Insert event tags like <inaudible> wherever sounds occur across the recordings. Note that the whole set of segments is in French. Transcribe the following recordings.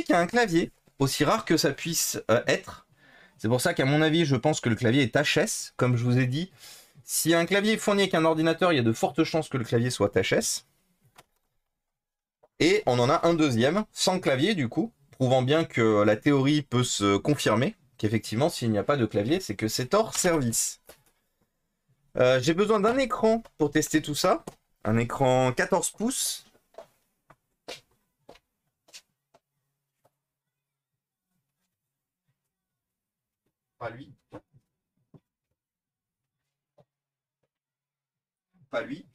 qui a un clavier, aussi rare que ça puisse euh, être. C'est pour ça qu'à mon avis, je pense que le clavier est HS, comme je vous ai dit. Si un clavier est fourni avec un ordinateur, il y a de fortes chances que le clavier soit HS. Et on en a un deuxième, sans clavier du coup, prouvant bien que la théorie peut se confirmer, qu'effectivement, s'il n'y a pas de clavier, c'est que c'est hors service. Euh, j'ai besoin d'un écran pour tester tout ça. Un écran 14 pouces Pas lui. Pas lui.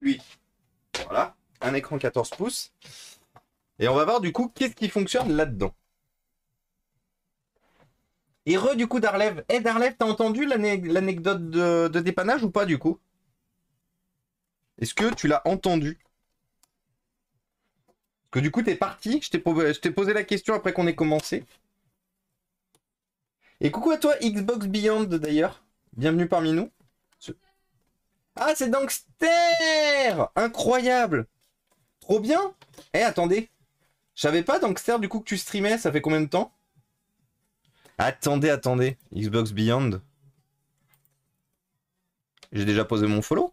Lui. Voilà. Un écran 14 pouces. Et on va voir du coup qu'est-ce qui fonctionne là-dedans. Et re du coup d'arlève et eh, hey, t'as entendu l'anecdote de, de dépannage ou pas du coup Est-ce que tu l'as entendu que du coup, t'es parti. Je t'ai posé la question après qu'on ait commencé. Et coucou à toi, Xbox Beyond d'ailleurs. Bienvenue parmi nous. Ah, c'est Dankster Incroyable Trop bien Eh, attendez. Je savais pas, Dankster, du coup, que tu streamais. Ça fait combien de temps Attendez, attendez. Xbox Beyond. J'ai déjà posé mon follow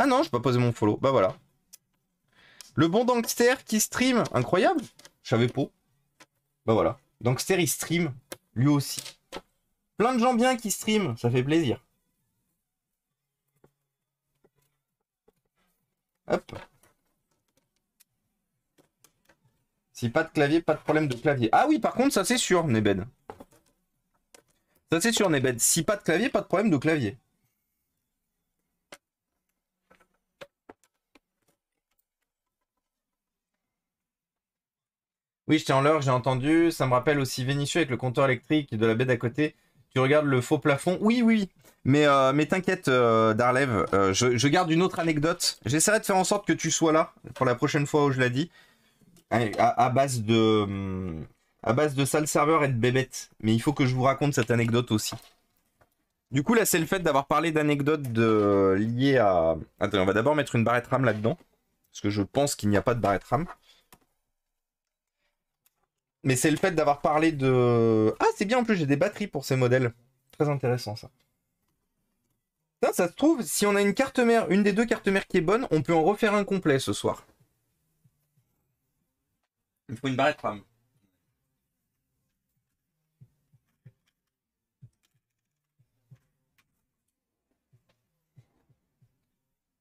Ah non, je peux pas poser mon follow. Bah voilà. Le bon Dankster qui stream. Incroyable. Je savais pas. Bah voilà. Dankster, il stream. Lui aussi. Plein de gens bien qui stream. Ça fait plaisir. Hop. Si pas de clavier, pas de problème de clavier. Ah oui, par contre, ça c'est sûr, Nebed. Ça c'est sûr, Nebed. Si pas de clavier, pas de problème de clavier. Oui, j'étais en l'heure, j'ai entendu. Ça me rappelle aussi Vénissieux avec le compteur électrique de la baie d'à côté. Tu regardes le faux plafond. Oui, oui, mais, euh, mais t'inquiète, euh, euh, je, garde une autre anecdote. J'essaierai de faire en sorte que tu sois là pour la prochaine fois où je l'ai dit. À, base de. Hum, à base de sale serveur et de bébête. Mais il faut que je vous raconte cette anecdote aussi. Du coup, là, c'est le fait d'avoir parlé d'anecdotes de... liées à. Attends, on va d'abord mettre une barrette RAM là-dedans. Parce que je pense qu'il n'y a pas de barrette RAM. Mais c'est le fait d'avoir parlé de. Ah, c'est bien en plus, j'ai des batteries pour ces modèles. Très intéressant ça. ça. se trouve, si on a une carte mère, une des deux cartes mères qui est bonne, on peut en refaire un complet ce soir. Il faut une barrette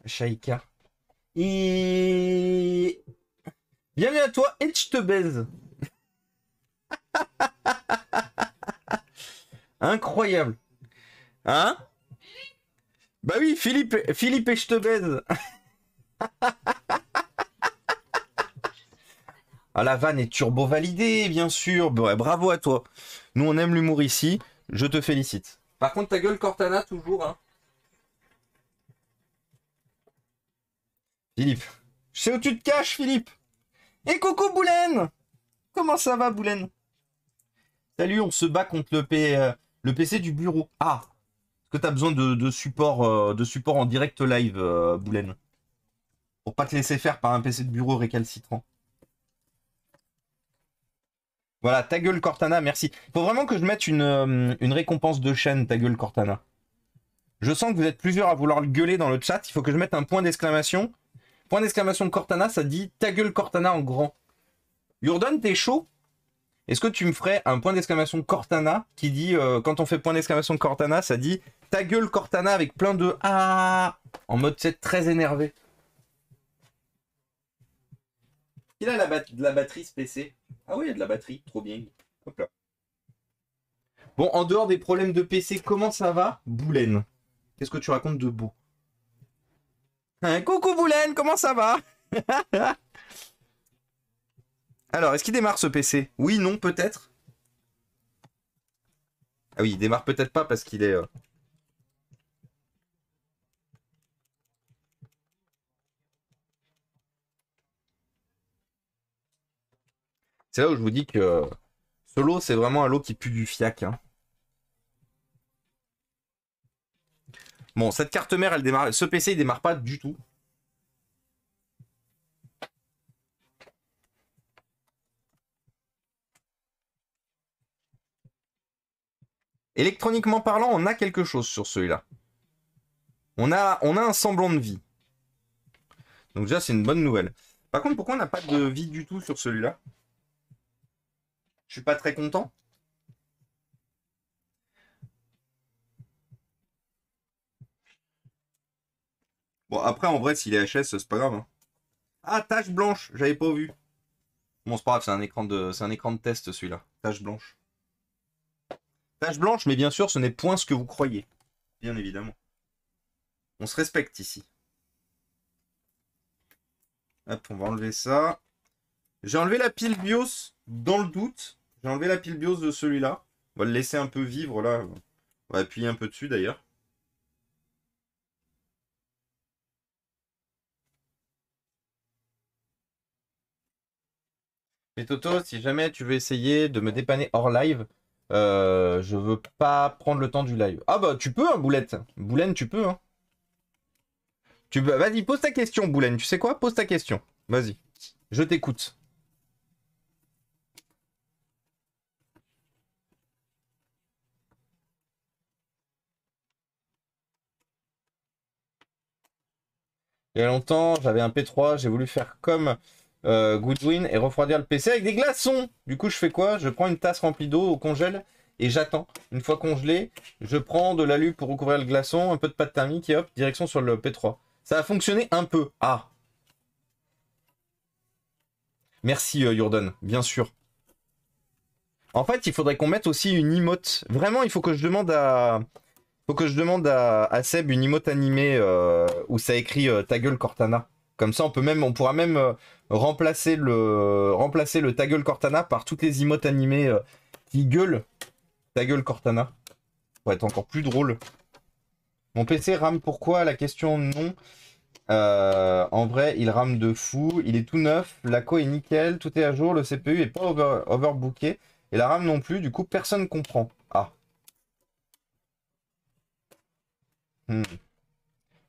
Shaika. Et... Bienvenue à toi et je te baise. <laughs> Incroyable. Hein Bah oui, Philippe, Philippe et je te baise. ah, la vanne est turbo validée, bien sûr. Bah bravo à toi. Nous, on aime l'humour ici. Je te félicite. Par contre, ta gueule Cortana, toujours. Hein. Philippe. Je sais où tu te caches, Philippe. Et coucou, Boulaine Comment ça va, Boulène Salut, on se bat contre le, euh, le PC du bureau. Ah Est-ce que t'as besoin de, support, euh, de support en direct live, euh, Boulen Pour pas te laisser faire par un PC de bureau récalcitrant. Voilà, ta gueule Cortana, merci. Faut vraiment que je mette une, récompense de chaîne, ta gueule Cortana. Je sens que vous êtes plusieurs à vouloir le gueuler dans le chat. Il faut que je mette un point d'exclamation. Point d'exclamation Cortana, ça dit ta gueule Cortana en grand. Jordan, t'es chaud est-ce que tu me ferais un point d'exclamation Cortana qui dit, euh, quand on fait point d'exclamation Cortana, ça dit ta gueule Cortana avec plein de ah en mode c'est très énervé. Il a de la batterie ce PC. Ah oui, il y a de la batterie, trop bien. Hop là. Bon, en dehors des problèmes de PC, comment ça va Boulaine. Qu'est-ce que tu racontes de beau hein, Coucou Boulaine, comment ça va <laughs> Alors, est-ce qu'il démarre ce PC Oui, non, peut-être Ah oui, il démarre peut-être pas parce qu'il est... Euh, c'est là où je vous dis que euh, ce lot, c'est vraiment un lot qui pue du fiac. Hein. Bon, cette carte mère, elle démarre. Ce PC, il démarre pas du tout. Électroniquement parlant, on a quelque chose sur celui-là. On a, on a un semblant de vie. Donc déjà, c'est une bonne nouvelle. Par contre, pourquoi on n'a pas de vie du tout sur celui-là Je suis pas très content. Bon, après, en vrai, s'il est HS, c'est pas grave. Hein. Ah, tâche blanche, j'avais pas vu. Bon, c'est pas grave, c'est un écran de, un écran de test celui-là. Tâche blanche. Tâche blanche, mais bien sûr, ce n'est point ce que vous croyez. Bien évidemment. On se respecte ici. Hop, on va enlever ça. J'ai enlevé la pile BIOS dans le doute. J'ai enlevé la pile BIOS de celui-là. On va le laisser un peu vivre là. On va appuyer un peu dessus d'ailleurs. Mais Toto, si jamais tu veux essayer de me dépanner hors live, euh, je veux pas prendre le temps du live. Ah bah tu peux, hein, Boulette. Boulaine, tu peux. Hein. Tu peux... Vas-y, pose ta question, Boulaine. Tu sais quoi Pose ta question. Vas-y. Je t'écoute. Il y a longtemps, j'avais un P3, j'ai voulu faire comme euh, Goodwin et refroidir le PC avec des glaçons. Du coup, je fais quoi Je prends une tasse remplie d'eau au congèle et j'attends. Une fois congelé, je prends de l'alu pour recouvrir le glaçon, un peu de pâte thermique et hop, direction sur le P3. Ça a fonctionné un peu. Ah Merci Jordan, euh, bien sûr. En fait, il faudrait qu'on mette aussi une emote. Vraiment, il faut que je demande à, faut que je demande à, Seb une emote animée euh, où ça écrit ta gueule Cortana. Comme ça, on peut même, on pourra même euh, remplacer le, remplacer le ta gueule Cortana par toutes les emotes animées euh, qui gueulent ta gueule Cortana. Pour être encore plus drôle. Mon PC rame pourquoi La question non. Euh, en vrai, il rame de fou. Il est tout neuf. La co est nickel. Tout est à jour. Le CPU est pas overbooké. Et la RAM non plus. Du coup, personne ne comprend. Ah. Hmm.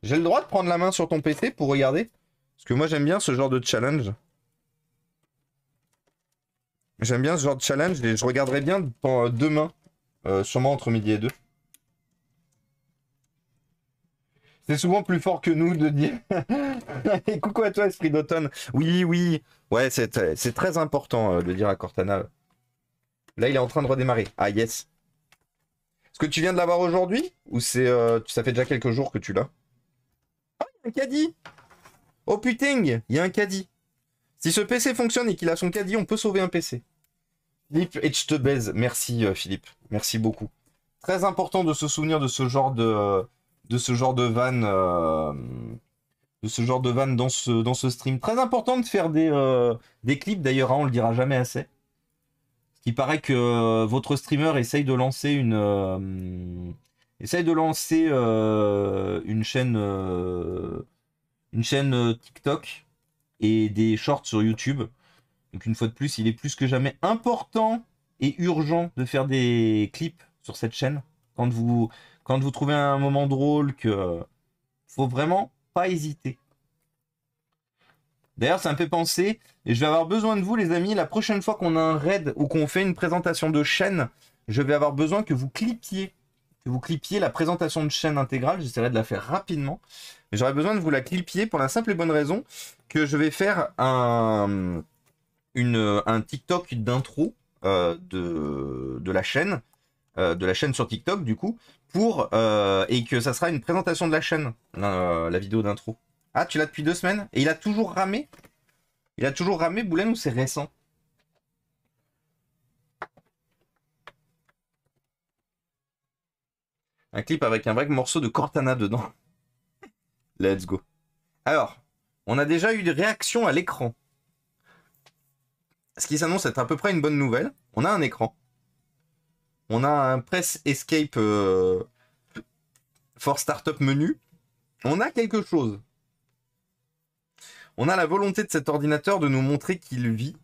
J'ai le droit de prendre la main sur ton PC pour regarder parce que moi, j'aime bien ce genre de challenge. J'aime bien ce genre de challenge et je regarderai bien euh, demain, euh, sûrement entre midi et deux. C'est souvent plus fort que nous de dire. <laughs> coucou à toi, esprit d'automne. Oui, oui. Ouais, c'est euh, très important de dire à Cortana. Là, il est en train de redémarrer. Ah, yes. Est-ce que tu viens de l'avoir aujourd'hui Ou c'est ça fait déjà quelques jours que tu l'as Ah, il y a un caddie Oh putain, il y a un caddie. Si ce PC fonctionne et qu'il a son caddie, on peut sauver un PC. Philippe, et je te baise. Merci euh, Philippe, merci beaucoup. Très important de se souvenir de ce genre de, euh, de ce genre de van, euh, de ce genre de vanne dans ce, dans ce stream. Très important de faire des, des clips. D'ailleurs, on hein, on le dira jamais assez. Il paraît que votre streamer essaye de lancer une, essaye de lancer une chaîne une chaîne euh, TikTok et des shorts sur YouTube. Donc une fois de plus, il est plus que jamais important et urgent de faire des clips sur cette chaîne. Quand vous, quand vous trouvez un moment drôle, que euh, faut vraiment pas hésiter. D'ailleurs, ça me fait penser, et je vais avoir besoin de vous, les amis, la prochaine fois qu'on a un raid ou qu'on fait une présentation de chaîne, je vais avoir besoin que vous cliquiez vous clipiez la présentation de chaîne intégrale. J'essaierai de la faire rapidement. Mais j'aurais besoin de vous la clipier pour la simple et bonne raison que je vais faire un, une, un TikTok d'intro euh, de, la chaîne, euh, de la chaîne sur TikTok du coup, pour euh, et que ça sera une présentation de la chaîne, la vidéo d'intro. Ah, tu l'as depuis deux semaines et il a toujours ramé. Il a toujours ramé Boulen ou c'est récent Un clip avec un vrai morceau de Cortana dedans. <laughs> Let's go. Alors, on a déjà eu des réactions à l'écran. Ce qui s'annonce être à peu près une bonne nouvelle. On a un écran. On a un press escape euh, for startup menu. On a quelque chose. On a la volonté de cet ordinateur de nous montrer qu'il vit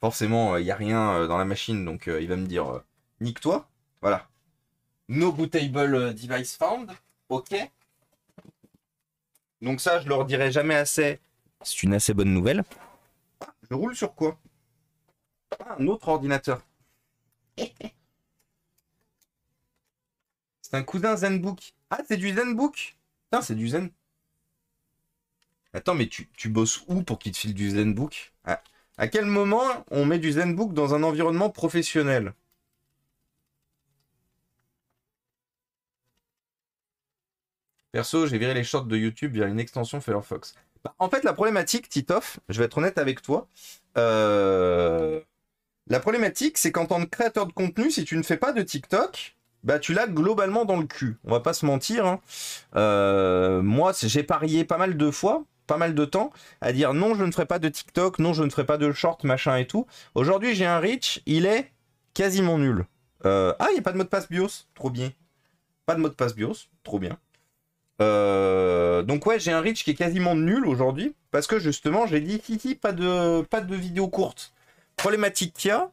forcément, il euh, n'y a rien euh, dans la machine, donc euh, il va me dire nique-toi. Voilà. No bootable device found. Ok. Donc ça, je leur dirai jamais assez. C'est une assez bonne nouvelle. Je roule sur quoi ah, Un autre ordinateur. C'est un cousin Zenbook. Ah, c'est du Zenbook Putain, c'est du Zen. Attends, mais tu, tu bosses où pour qu'il te file du Zenbook ah. À quel moment on met du Zenbook dans un environnement professionnel Perso, j'ai viré les shorts de YouTube via une extension Firefox. Bah, en fait, la problématique, Titoff, je vais être honnête avec toi. Euh, la problématique, c'est qu'en tant que créateur de contenu, si tu ne fais pas de TikTok, bah tu l'as globalement dans le cul. On va pas se mentir. Hein. Euh, moi, j'ai parié pas mal de fois pas mal de temps à dire non, je ne ferai pas de TikTok, non, je ne ferai pas de short, machin et tout. Aujourd'hui, j'ai un reach, il est quasiment nul. Euh, ah, il n'y a pas de mot de passe BIOS, trop bien. Pas de mot de passe BIOS, trop bien. Euh, donc ouais, j'ai un reach qui est quasiment nul aujourd'hui parce que justement, j'ai dit si, pas de pas de vidéo courte. Problématique tiens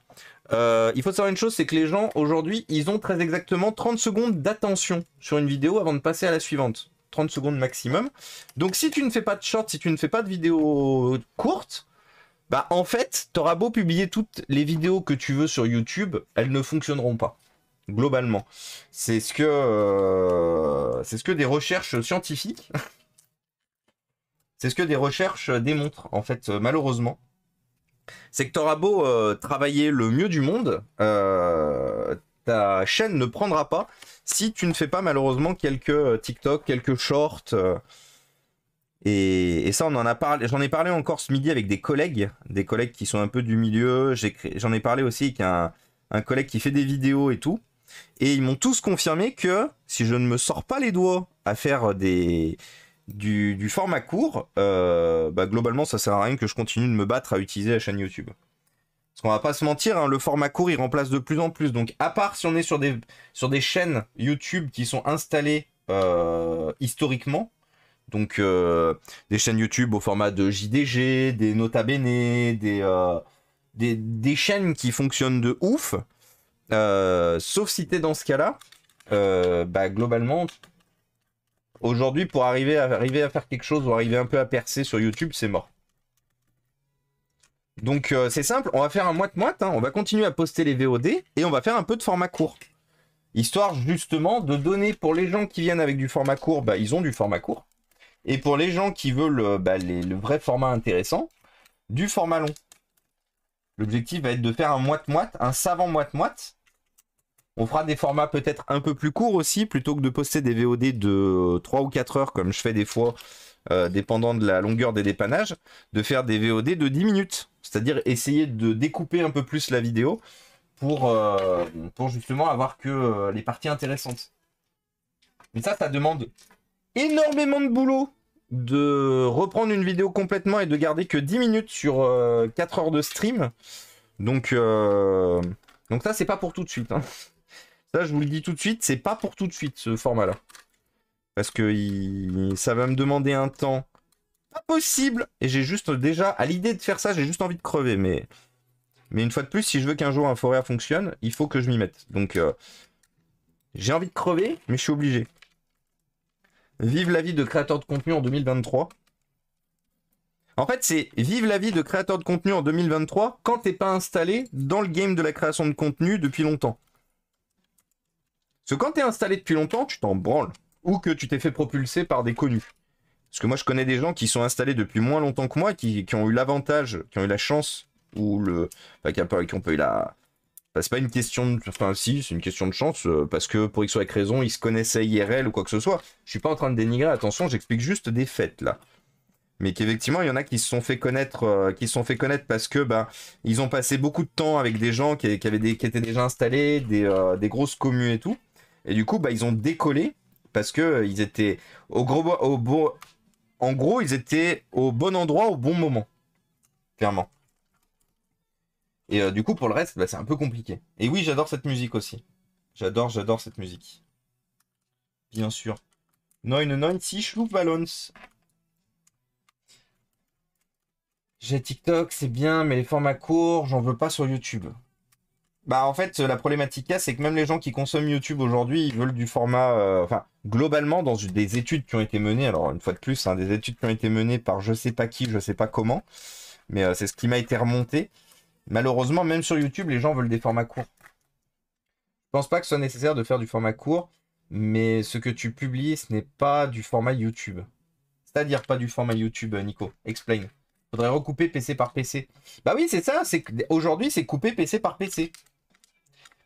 euh, il faut savoir une chose, c'est que les gens aujourd'hui, ils ont très exactement 30 secondes d'attention sur une vidéo avant de passer à la suivante. 30 secondes maximum. Donc si tu ne fais pas de short, si tu ne fais pas de vidéos courtes, bah en fait, tu auras beau publier toutes les vidéos que tu veux sur YouTube, elles ne fonctionneront pas. Globalement. C'est ce que. Euh, c'est ce que des recherches scientifiques. <laughs> c'est ce que des recherches démontrent, en fait, euh, malheureusement. C'est que tu auras beau euh, travailler le mieux du monde ta chaîne ne prendra pas si tu ne fais pas malheureusement quelques euh, TikTok, quelques shorts. Euh, et, ça, on en a parlé. J'en ai parlé encore ce midi avec des collègues, des collègues qui sont un peu du milieu. J'en ai, parlé aussi avec un, collègue qui fait des vidéos et tout. Et ils m'ont tous confirmé que si je ne me sors pas les doigts à faire des, du, format court, euh, bah, globalement, ça sert à rien que je continue de me battre à utiliser la chaîne YouTube. Parce qu'on va pas se mentir, hein, le format court, il remplace de plus en plus. Donc, à part si on est sur des, sur des chaînes YouTube qui sont installées euh, historiquement, donc euh, des chaînes YouTube au format de JDG, des Nota Bene, euh, des, des, chaînes qui fonctionnent de ouf, sauf si dans ce cas-là, bah, globalement, aujourd'hui, pour arriver à, arriver à faire quelque chose ou arriver un peu à percer sur YouTube, c'est mort. Donc euh, c'est simple, on va faire un moite-moite, hein. on va continuer à poster les VOD et on va faire un peu de format court. Histoire justement de donner pour les gens qui viennent avec du format court, bah, ils ont du format court. Et pour les gens qui veulent euh, bah, le vrai format intéressant, du format long. L'objectif va être de faire un moite-moite, un savant moite-moite. On fera des formats peut-être un peu plus courts aussi, plutôt que de poster des VOD de 3 euh, ou 4 heures comme je fais des fois, dépendant de la longueur des dépannages, de faire des VOD de 10 minutes c'est-à-dire essayer de découper un peu plus la vidéo pour, euh, pour justement avoir que euh, les parties intéressantes. Mais ça, ça demande énormément de boulot de reprendre une vidéo complètement et de garder que 10 minutes sur 4 euh, heures de stream. Donc, donc ça, c'est pas pour tout de suite. Hein. Ça, je vous le dis tout de suite, c'est pas pour tout de suite ce format-là. Parce que ça va me demander un temps pas possible. Et j'ai juste déjà, à l'idée de faire ça, j'ai juste envie de crever. Mais, mais une fois de plus, si je veux qu'un jour un forêt fonctionne, il faut que je m'y mette. Donc, euh, j'ai envie de crever, mais je suis obligé. Vive la vie de créateur de contenu en 2023. En fait, c'est vive la vie de créateur de contenu en 2023 quand t'es pas installé dans le game de la création de contenu depuis longtemps. Parce que quand t'es installé depuis longtemps, tu t'en branles. Ou que tu t'es fait propulser par des connus. Parce que moi, je connais des gens qui sont installés depuis moins longtemps que moi, qui, ont eu l'avantage, qui ont eu la chance, ou le. Enfin, qui ont eu la. c'est pas une question de. Enfin, si, c'est une question de chance, euh, parce que pour X ou Y raison, ils se connaissaient IRL ou quoi que ce soit. Je suis pas en train de dénigrer, attention, j'explique juste des faits là. Mais qu'effectivement, il y en a qui se sont fait connaître, euh, qui se sont fait connaître parce que bah, ils ont passé beaucoup de temps avec des gens qui, des, étaient déjà installés, euh, des, grosses communes et tout. Et du coup, bah, ils ont décollé parce qu'ils étaient au gros, au beau, en gros, ils étaient au bon endroit au bon moment. Clairement. Et euh, du coup, pour le reste, bah, c'est un peu compliqué. Et oui, j'adore cette musique aussi. J'adore, j'adore cette musique. Bien sûr. non noin, si balance. J'ai TikTok, c'est bien, mais les formats courts, j'en veux pas sur YouTube. Bah en fait, la problématique là, c'est que même les gens qui consomment YouTube aujourd'hui, ils veulent du format. Euh, enfin, globalement, dans des études qui ont été menées, alors une fois de plus, hein, des études qui ont été menées par je sais pas qui, je sais pas comment, mais euh, c'est ce qui m'a été remonté. Malheureusement, même sur YouTube, les gens veulent des formats courts. Je pense pas que ce soit nécessaire de faire du format court, mais ce que tu publies, ce n'est pas du format YouTube. C'est-à-dire pas du format YouTube, euh, Nico. Explain. Il Faudrait recouper PC par PC. Bah oui, c'est ça. C'est aujourd'hui, c'est couper PC par PC.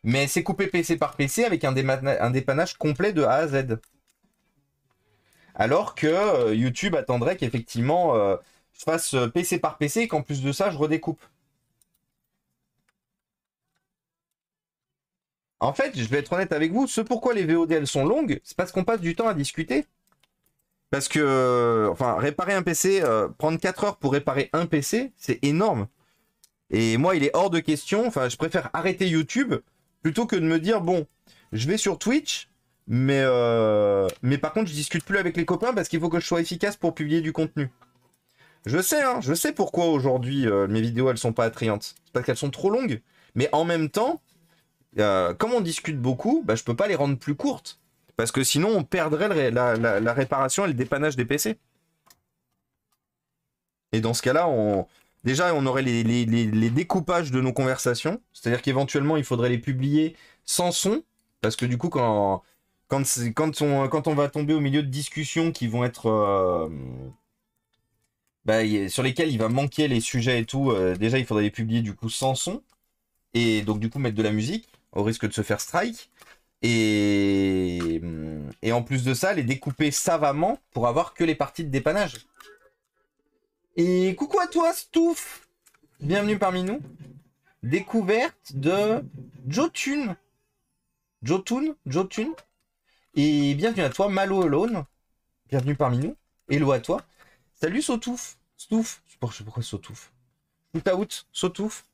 Mais c'est coupé PC par PC avec un, dépannage complet de A à Z. Alors que euh, YouTube attendrait qu'effectivement euh, je fasse euh, PC par PC et qu'en plus de ça, je redécoupe. En fait, je vais être honnête avec vous, ce pourquoi les VOD elles sont longues, c'est parce qu'on passe du temps à discuter. Parce que, enfin, réparer un PC, prendre 4 heures pour réparer un PC, c'est énorme. Et moi, il est hors de question, enfin, je préfère arrêter YouTube Plutôt que de me dire, bon, je vais sur Twitch, mais, euh, mais par contre, je discute plus avec les copains parce qu'il faut que je sois efficace pour publier du contenu. Je sais, hein, je sais pourquoi aujourd'hui euh, mes vidéos elles sont pas attrayantes. C'est parce qu'elles sont trop longues. Mais en même temps, euh, comme on discute beaucoup, bah, je peux pas les rendre plus courtes. Parce que sinon, on perdrait la, la réparation et le dépannage des PC. Et dans ce cas-là, on, déjà, on aurait les, découpages de nos conversations. C'est-à-dire qu'éventuellement, il faudrait les publier sans son. Parce que du coup, quand, quand, quand, on, quand on va tomber au milieu de discussions qui vont être. Euh, bah, sur lesquelles il va manquer les sujets et tout, euh, déjà, il faudrait les publier du coup sans son. Et donc, du coup, mettre de la musique, au risque de se faire strike. Et, et en plus de ça, les découper savamment pour avoir que les parties de dépannage. Et coucou à toi, Stouf, Bienvenue parmi nous. Découverte de Jotun. Jotun Jotun Et bienvenue à toi, Malo Alone. Bienvenue parmi nous. Hello à toi. Salut, Sotouf. Stouf, Je sais pourquoi Sotouf. Outaout, out, Sotouf.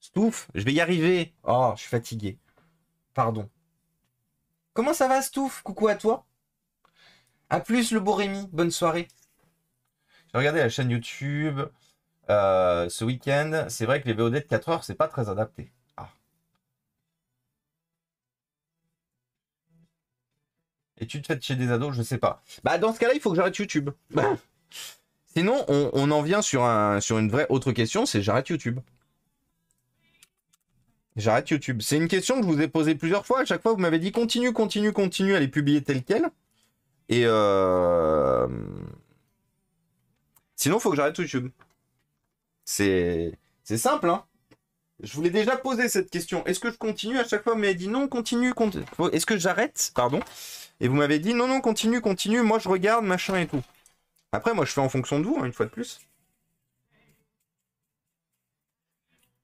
Stouf. je vais y arriver. Oh, je suis fatigué. Pardon. Comment ça va, Stouf? Coucou à toi. À plus, le beau Rémi. Bonne soirée. Regardez la chaîne YouTube euh, ce week-end. C'est vrai que les VOD de 4 heures, c'est pas très adapté. Ah. Et Ah. te fais chez des ados, je sais pas. Bah, dans ce cas-là, il faut que j'arrête YouTube. <laughs> Sinon, on, en vient sur, une vraie autre question c'est j'arrête YouTube. J'arrête YouTube. C'est une question que je vous ai posée plusieurs fois. À chaque fois, vous m'avez dit continue, continue, continue à les publier tel quel. Et euh... Sinon, faut que j'arrête YouTube. C'est c'est simple, hein. Je voulais déjà poser cette question. Est-ce que je continue à chaque fois mais m'avez dit non, continue, continue. Est-ce que j'arrête Pardon. Et vous m'avez dit non, non, continue, continue. Moi, je regarde, machin et tout. Après, moi, je fais en fonction de vous, hein, une fois de plus.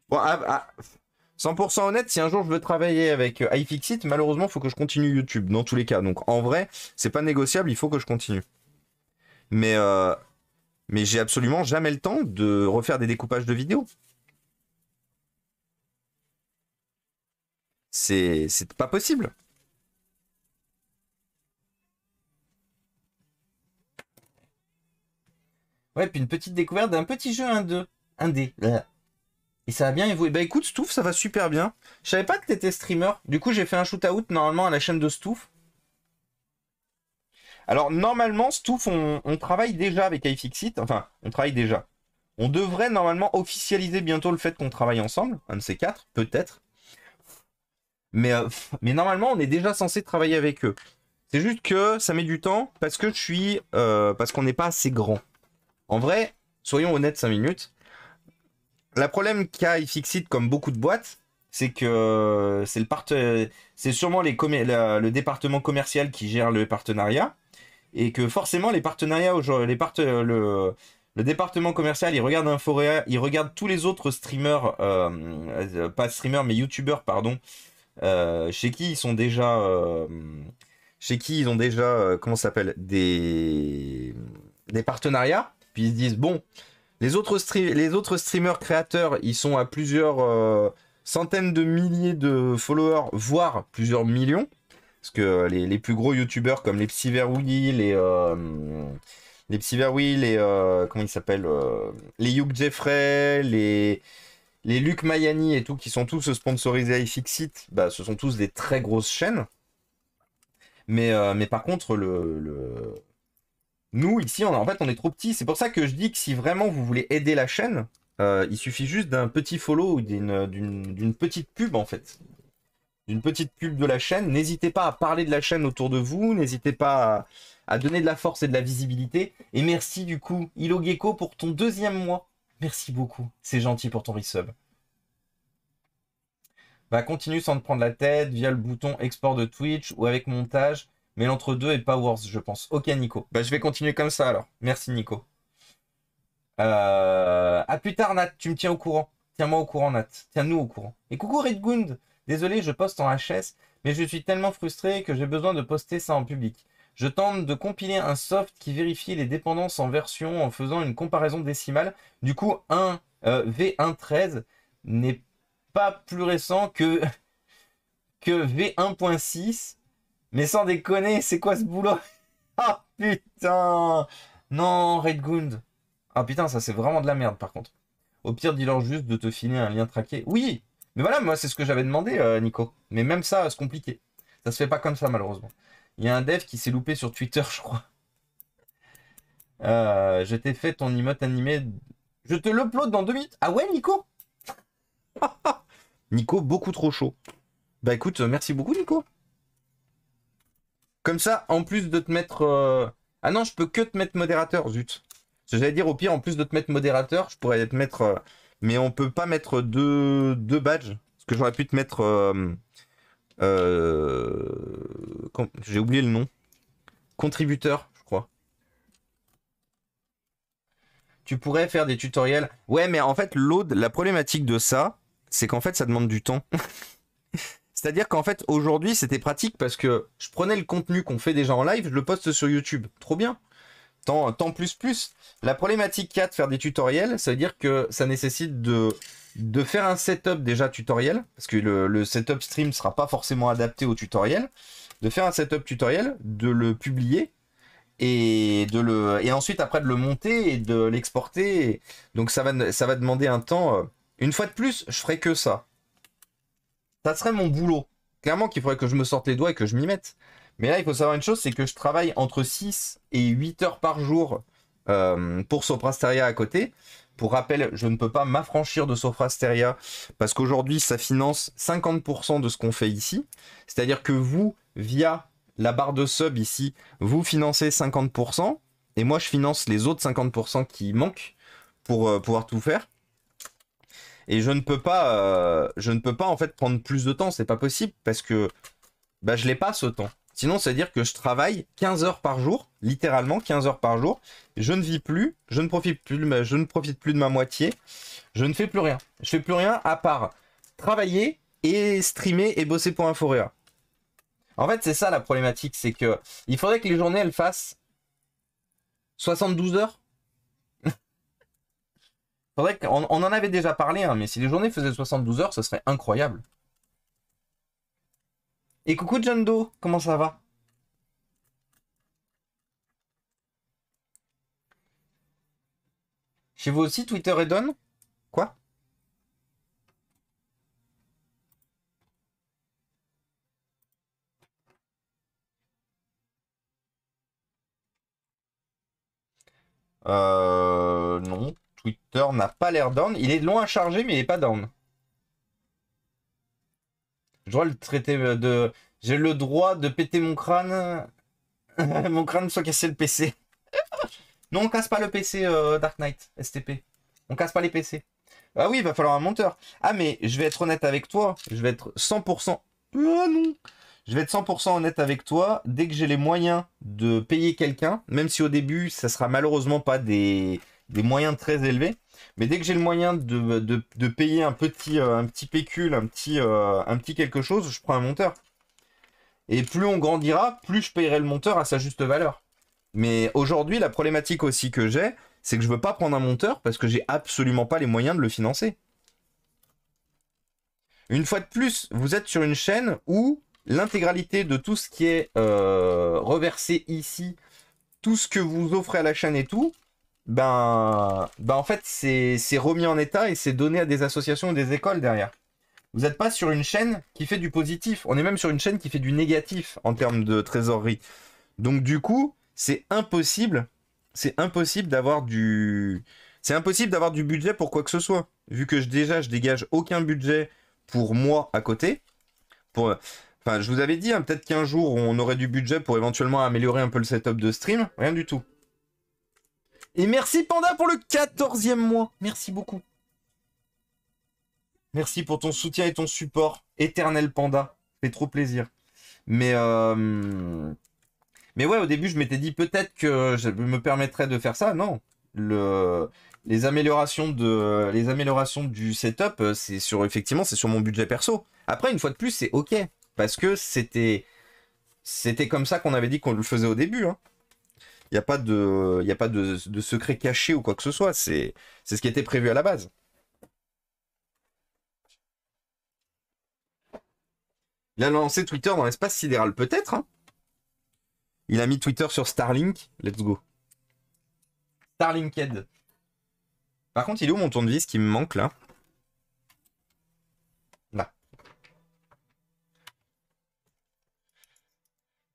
Bon, 100% ah, ah, honnête, si un jour je veux travailler avec euh, iFixit, malheureusement, il faut que je continue YouTube, dans tous les cas. Donc, en vrai, c'est pas négociable, il faut que je continue. Mais euh, mais j'ai absolument jamais le temps de refaire des découpages de vidéos. C'est pas possible. Ouais, puis une petite découverte d'un petit jeu 1 d Et ça va bien et Bah écoute, Stouff, ça va super bien. Je savais pas que t'étais streamer. Du coup, j'ai fait un shoot-out normalement à la chaîne de Stouff. Alors normalement, Stouff, on, travaille déjà avec iFixit. Enfin, on travaille déjà. On devrait normalement officialiser bientôt le fait qu'on travaille ensemble, un de ces quatre, peut-être. Mais, euh, <laughs> mais normalement, on est déjà censé travailler avec eux. C'est juste que ça met du temps parce que je suis. Euh, parce qu'on n'est pas assez grand. En vrai, soyons honnêtes 5 minutes. Le problème qu'a iFixit comme beaucoup de boîtes, c'est que c'est le euh, c'est sûrement les le département commercial qui gère le partenariat et que forcément les partenariats les euh, le, département commercial, il regarde il regarde tous les autres streamers, euh, euh, pas streamers mais youtubeurs pardon, chez qui ils sont déjà, chez qui ils ont déjà, comment s'appelle, des des partenariats. Puis ils se disent bon, les autres les autres streamers créateurs, ils sont à plusieurs centaines de milliers de followers, voire plusieurs millions. Parce que euh, les, plus gros youtubeurs comme les Psyverwheel les, euh, les Psyverwheel les. Euh, comment ils s'appellent euh, Les Hugh Jeffrey, les. Les Luc Mayani et tout, qui sont tous sponsorisés à iFixit, bah, ce sont tous des très grosses chaînes. Mais, mais par contre, le, nous, ici, on en fait, on est trop petit. C'est pour ça que je dis que si vraiment vous voulez aider la chaîne, il suffit juste d'un petit follow ou d'une petite pub, en fait d'une petite pub de la chaîne. N'hésitez pas à parler de la chaîne autour de vous, n'hésitez pas à, donner de la force et de la visibilité. Et merci du coup, Ilo Gecko, pour ton deuxième mois. Merci beaucoup, c'est gentil pour ton resub. Bah continue sans te prendre la tête via le bouton export de Twitch ou avec montage, mais l'entre-deux est pas worse, je pense. Ok Nico, bah je vais continuer comme ça alors. Merci Nico. Euh, à plus tard Nat, tu me tiens au courant. Tiens-moi au courant Nat, tiens-nous au courant. Et coucou Redgund Désolé, je poste en HS, mais je suis tellement frustré que j'ai besoin de poster ça en public. Je tente de compiler un soft qui vérifie les dépendances en version en faisant une comparaison décimale. Du coup, euh, V1.13 n'est pas plus récent que, <laughs> que V1.6. Mais sans déconner, c'est quoi ce boulot <laughs> Ah putain Non, Redgund Ah putain, ça c'est vraiment de la merde par contre. Au pire, dis-leur juste de te filer un lien traqué. Oui mais voilà, moi, c'est ce que j'avais demandé, euh, Nico. Mais même ça, euh, c'est compliqué. Ça se fait pas comme ça, malheureusement. Il y a un dev qui s'est loupé sur Twitter, <laughs> je crois. Euh, je t'ai fait ton emote animé. Je te l'upload dans deux minutes. Ah ouais, Nico <laughs> Nico, beaucoup trop chaud. Bah écoute, merci beaucoup, Nico. Comme ça, en plus de te mettre. Ah non, je peux que te mettre modérateur, zut. J'allais dire, au pire, en plus de te mettre modérateur, je pourrais te mettre mais on peut pas mettre deux, badges. Parce que j'aurais pu te mettre. Euh, euh, j'ai oublié le nom. Contributeur, je crois. Tu pourrais faire des tutoriels. Ouais, mais en fait, la problématique de ça, c'est qu'en fait, ça demande du temps. <laughs> C'est-à-dire qu'en fait, aujourd'hui, c'était pratique parce que je prenais le contenu qu'on fait déjà en live, je le poste sur YouTube. Trop bien temps, temps plus plus. La problématique de faire des tutoriels, ça veut dire que ça nécessite de, de faire un setup déjà tutoriel, parce que le, setup stream sera pas forcément adapté au tutoriel, de faire un setup tutoriel, de le publier, et de le et ensuite après de le monter et de l'exporter donc ça va ça va demander un temps euh, une fois de plus je ferai que ça ça serait mon boulot clairement qu'il faudrait que je me sorte les doigts et que je m'y mette mais là, il faut savoir une chose, c'est que je travaille entre 6 et 8 heures par jour euh, pour Soprasteria à côté. Pour rappel, je ne peux pas m'affranchir de Soprasteria parce qu'aujourd'hui, ça finance 50% de ce qu'on fait ici. C'est-à-dire que vous, via la barre de sub ici, vous financez 50% et moi, je finance les autres 50% qui manquent pour euh, pouvoir tout faire. Et je ne peux pas, euh, je ne peux pas en fait prendre plus de temps, c'est pas possible parce que bah, je l'ai pas ce temps. Sinon, c'est-à-dire que je travaille 15 heures par jour, littéralement 15 heures par jour. Je ne vis plus, je ne profite plus, de ma, je ne profite plus de ma moitié. Je ne fais plus rien. Je fais plus rien à part travailler et streamer et bosser pour Inforea. En fait, c'est ça la problématique, c'est que il faudrait que les journées elles fassent 72 heures. <laughs> on en avait déjà parlé, hein, mais si les journées faisaient 72 heures, ce serait incroyable. Et coucou John Doe, comment ça va Chez vous aussi, Twitter est down Quoi Euh... Non, Twitter n'a pas l'air down. Il est long à charger, mais il n'est pas down traiter euh, de. J'ai le droit de péter mon crâne. <laughs> mon crâne soit casser le PC. non, on casse pas le PC euh, Dark Knight STP. On casse pas les PC. Ah oui, il va falloir un monteur. Ah mais je vais être honnête avec toi. Je vais être 100%. Ah non. Je vais être 100% honnête avec toi. Dès que j'ai les moyens de payer quelqu'un, même si au début ça sera malheureusement pas des moyens très élevés, mais dès que j'ai le moyen de, payer un petit, euh, un petit pécule, un petit, euh, un petit quelque chose, je prends un monteur. Et plus on grandira, plus je payerai le monteur à sa juste valeur. Mais aujourd'hui, la problématique aussi que j'ai, c'est que je ne veux pas prendre un monteur parce que j'ai absolument pas les moyens de le financer. Une fois de plus, vous êtes sur une chaîne où l'intégralité de tout ce qui est euh, reversé ici, tout ce que vous offrez à la chaîne et tout, ben, ben en fait, c'est remis en état et c'est donné à des associations ou des écoles derrière. Vous n'êtes pas sur une chaîne qui fait du positif. On est même sur une chaîne qui fait du négatif en termes de trésorerie. Donc du coup, c'est impossible. C'est impossible d'avoir du. C'est impossible d'avoir du budget pour quoi que ce soit. Vu que déjà, je dégage aucun budget pour moi à côté. Pour... Enfin, je vous avais dit, hein, peut-être qu'un jour, on aurait du budget pour éventuellement améliorer un peu le setup de stream. Rien du tout. Et merci Panda pour le 14e mois. Merci beaucoup. Merci pour ton soutien et ton support. Éternel Panda. Fait trop plaisir. Mais, euh, Mais ouais, au début, je m'étais dit peut-être que je me permettrais de faire ça. Non. Le... Les améliorations de les améliorations du setup, c'est sur effectivement c'est sur mon budget perso. Après une fois de plus, c'est OK parce que c'était c'était comme ça qu'on avait dit qu'on le faisait au début hein. Il n'y a pas, de, a pas de, secret caché ou quoi que ce soit. C'est ce qui était prévu à la base. Il a lancé Twitter dans l'espace sidéral, peut-être. Hein. Il a mis Twitter sur Starlink. Let's go. Starlinked. Par contre, il est où mon tournevis qui me manque là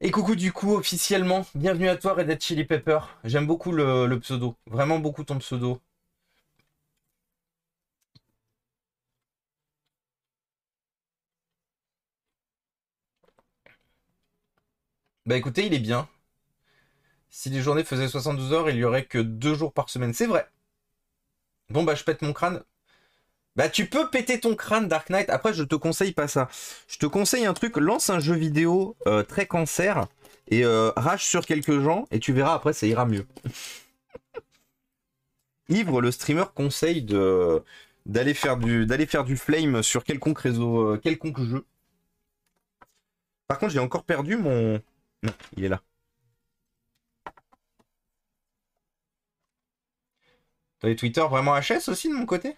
Et coucou du coup, officiellement, bienvenue à toi Red Chili Pepper. J'aime beaucoup le, pseudo, vraiment beaucoup ton pseudo. Bah écoutez, il est bien. Si les journées faisaient 72 heures, il y aurait que deux jours par semaine, c'est vrai. Bon bah je pète mon crâne, bah tu peux péter ton crâne Dark Knight, après je te conseille pas ça. Je te conseille un truc, lance un jeu vidéo euh, très cancer et euh, rage sur quelques gens et tu verras après ça ira mieux. <laughs> Ivre, le streamer conseille de d'aller faire du d'aller faire du flame sur quelconque réseau euh, quelconque jeu. Par contre, j'ai encore perdu mon non, il est là. T'as les Twitter vraiment HS aussi de mon côté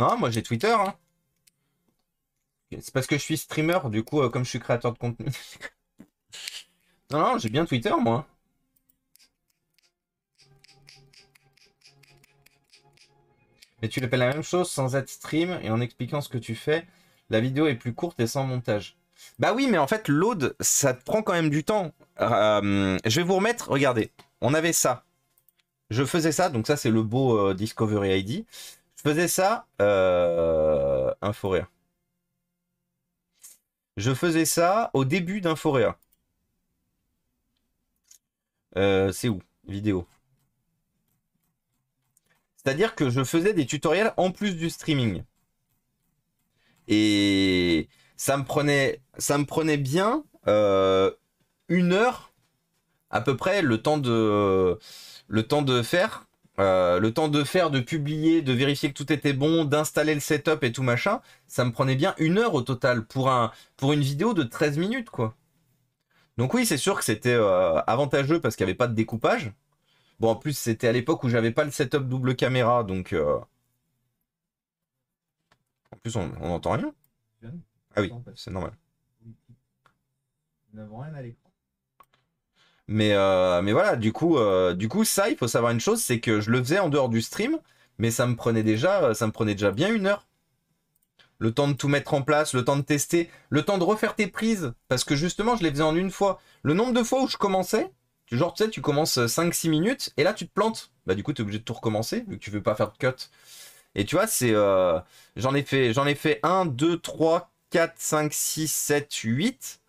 Non, moi j'ai Twitter. Hein. C'est parce que je suis streamer, du coup, euh, comme je suis créateur de contenu. <laughs> non, non, j'ai bien Twitter, moi. Mais tu l'appelles la même chose sans être stream et en expliquant ce que tu fais. La vidéo est plus courte et sans montage. Bah oui, mais en fait, l'aude, ça te prend quand même du temps. Euh, je vais vous remettre, regardez, on avait ça. Je faisais ça, donc ça c'est le beau euh, Discovery ID. Je faisais ça. Euh, Je faisais ça au début d'un Euh, c'est où Vidéo. C'est-à-dire que je faisais des tutoriels en plus du streaming. Et ça me prenait, ça me prenait bien euh, une heure à peu près le temps de, le temps de faire euh, le temps de faire, de publier, de vérifier que tout était bon, d'installer le setup et tout machin, ça me prenait bien une heure au total pour, un, pour une vidéo de 13 minutes, quoi. Donc oui, c'est sûr que c'était euh, avantageux parce qu'il n'y avait pas de découpage. Bon, en plus, c'était à l'époque où j'avais pas le setup double caméra, donc... Euh, en plus, on n'entend rien. Ah oui, c'est normal. Nous n'avons rien à l'écran. Mais, euh, mais voilà, du coup, euh, du coup, ça, il faut savoir une chose, c'est que je le faisais en dehors du stream, mais ça me prenait déjà, euh, ça me prenait déjà bien une heure. Le temps de tout mettre en place, le temps de tester, le temps de refaire tes prises, parce que justement, je les faisais en une fois. Le nombre de fois où je commençais, genre, tu sais, tu commences 5-6 minutes, et là, tu te plantes. Bah, du coup, tu es obligé de tout recommencer, vu que tu veux pas faire de cut. Et tu vois, c'est. j'en ai fait j'en ai fait 1, 2, 3, 4, 5, 6, 7, 8.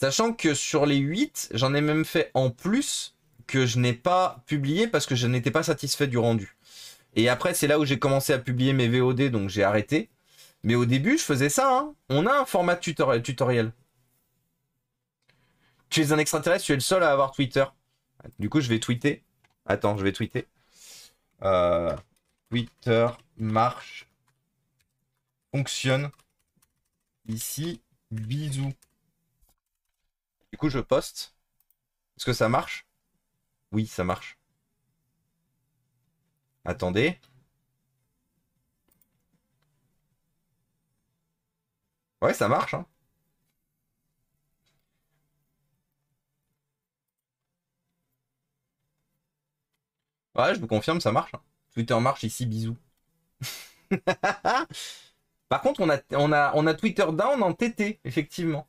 Sachant que sur les 8, j'en ai même fait en plus que je n'ai pas publié parce que je n'étais pas satisfait du rendu. Et après, c'est là où j'ai commencé à publier mes VOD, donc j'ai arrêté. Mais au début, je faisais ça. Hein. On a un format tutoriel. Tu es un extraterrestre, tu es le seul à avoir Twitter. Du coup, je vais tweeter. Attends, je vais tweeter. Euh, Twitter marche. Fonctionne. Ici, bisous. Du coup, je poste. Est-ce que ça marche Oui, ça marche. Attendez. Ouais, ça marche. Hein. Ouais, je vous confirme, ça marche. Hein. Twitter marche ici, bisous. <laughs> Par contre, on a, on, a, on a Twitter down en TT, effectivement.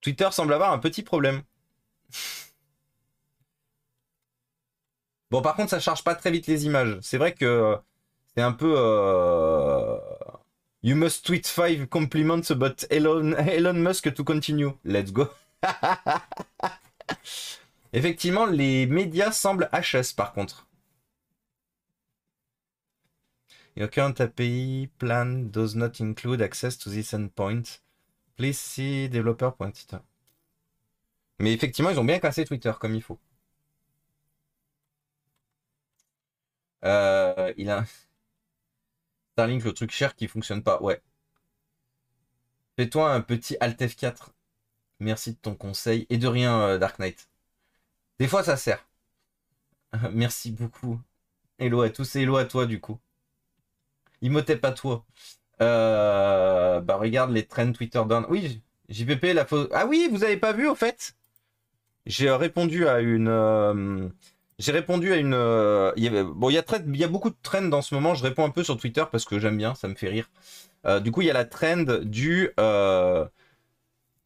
Twitter semble avoir un petit problème. bon, par contre, ça charge pas très vite les images. C'est vrai que euh, c'est un peu. Euh, you must tweet five compliments about Elon, <laughs> Elon Musk to continue. Let's go. <laughs> Effectivement, les médias semblent HS par contre. Your current API plan does not include access to this endpoint. Please Mais effectivement, ils ont bien cassé Twitter comme il faut. Euh, il a <laughs> Starlink, le truc cher qui fonctionne pas. Ouais. Fais-toi un petit Alt F4. Merci de ton conseil. Et de rien, euh, Dark Knight. Des fois, ça sert. <laughs> Merci beaucoup. Hello à tous et hello à toi, du coup. m'otait pas toi. Euh, bah regarde les trends Twitter d'un... Oui, JPP, la photo... Ah oui, vous avez pas vu au fait J'ai répondu à une. Euh, j'ai répondu à une. Euh, bon, il y, a beaucoup de trends dans ce moment. Je réponds un peu sur Twitter parce que j'aime bien, ça me fait rire. Euh, du coup, il y a la trend du.